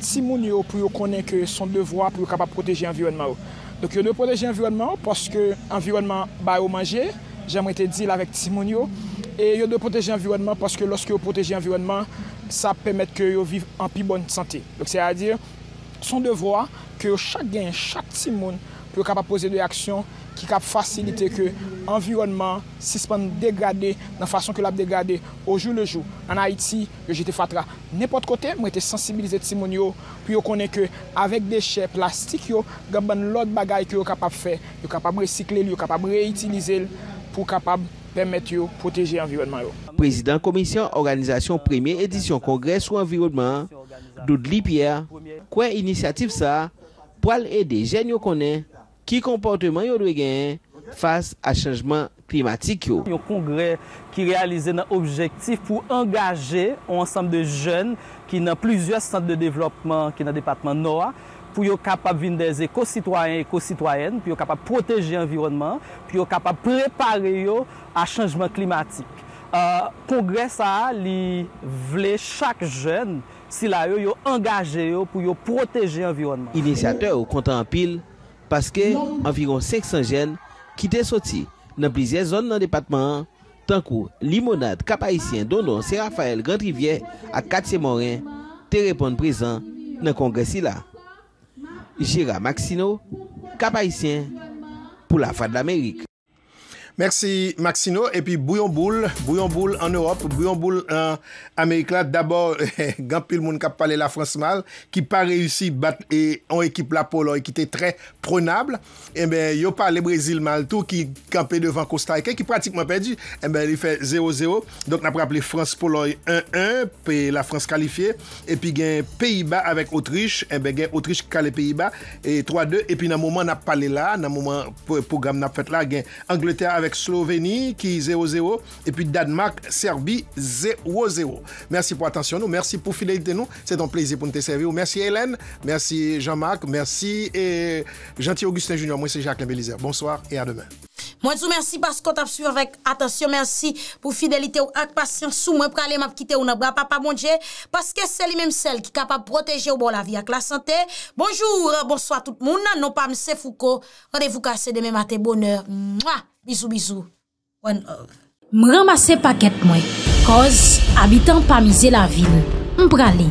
Timouniou pou yo konen ke son devwa pou yo kapap proteje envirounman yo. Dok yo de proteje envirounman yo poske envirounman ba yo manje, jèm rete di la vek Timouniou, e yo de proteje envirounman poske loske yo proteje envirounman, sa pèmèt ke yo viv an pi bon sante. Dok se a dir, son devwa ke yo chak gen, chak Timouniou, yo kap ap pose de aksyon ki kap fasilite ke anvironman si span degrade nan fason ke la ap degrade ou jou le jou. An Haiti, yo jite fatra nepot kote mwen te sensibilize ti moun yo, pou yo konen ke avek deshe plastik yo, gaban lot bagay ki yo kap ap fe, yo kap ap resikle li, yo kap ap reutilize li pou kap ap pemet yo proteje anvironman yo. Prezident Komisyon Organizasyon Premier Edisyon Kongres ou Anvironman Doudli Pierre Kwen inisyatif sa? Poal e de jen yo konen? Ki kompote man yo dwe gen fase a chanjman klimatik yo? Yo kongre ki realize nan objektif pou angaje ansem de jen ki nan plizye sant de devlopman ki nan depatman NOA pou yo kapab vin de ekositwayen, ekositwayen, pou yo kapab proteje environman, pou yo kapab prepare yo a chanjman klimatik. Euh, kongre sa li vle chak jen si la yo yo angaje yo pou yo proteje environman. Inisiate ou konta anpil, Paske, anviron non. 500 jen ki de soti nan plizye zon nan depatman tan kou limonade kapayisyen donon Seyrafael Grand Rivier at Katse Morin te repon prezant nan kongresi la. Jira Maxino, kapayisyen pou la fad l'Amerik. Mersi Maxino, e pi bouyon boul, bouyon boul an Europe, bouyon boul an Amerikla, d'abor, gant pil moun kap pale la France mal, ki pa reysi bat, e on ekip la Poloy ki te tre prenable, e ben yo pale Brazil mal, tou ki kampe devan Kosta, e ke ki pratikman pedi, e eh ben li fe 0-0, donk napre aple France-Polloy 1-1, pe la France kalifiye, e pi gen peyi ba avek Autriche, e ben gen Autriche kale peyi ba, e 3-2, e pi nan mouman nap pale la, nan mouman pou gam nap fet la, gen Angleterre avek avec Slovénie qui 0-0 et puis Danemark, Serbie 0-0. Merci pour attention nous, merci pour fidélité nous. C'est un plaisir pour nous te servir. Merci Hélène, merci Jean-Marc, merci et gentil Augustin Junior. Moi c'est Jacques Bélizer. Bonsoir et à demain. Mwen zou mersi paskot ap suiv avèk. Atansyon mersi pou fidelite ou ak pasyansou mwen pralè m ap kite ou nan bra pa pa bondje. Paske seli mèm sel ki kapap proteje ou bon la vi ak la sante. Bonjou, bonsoit tout moun nan nou pa mse fouko. Radevou kase demè matè bonèr. Bizou, bizou. Mwen or. M ramase paket mwen. Koz, abitan pa mize la vil. M pralè.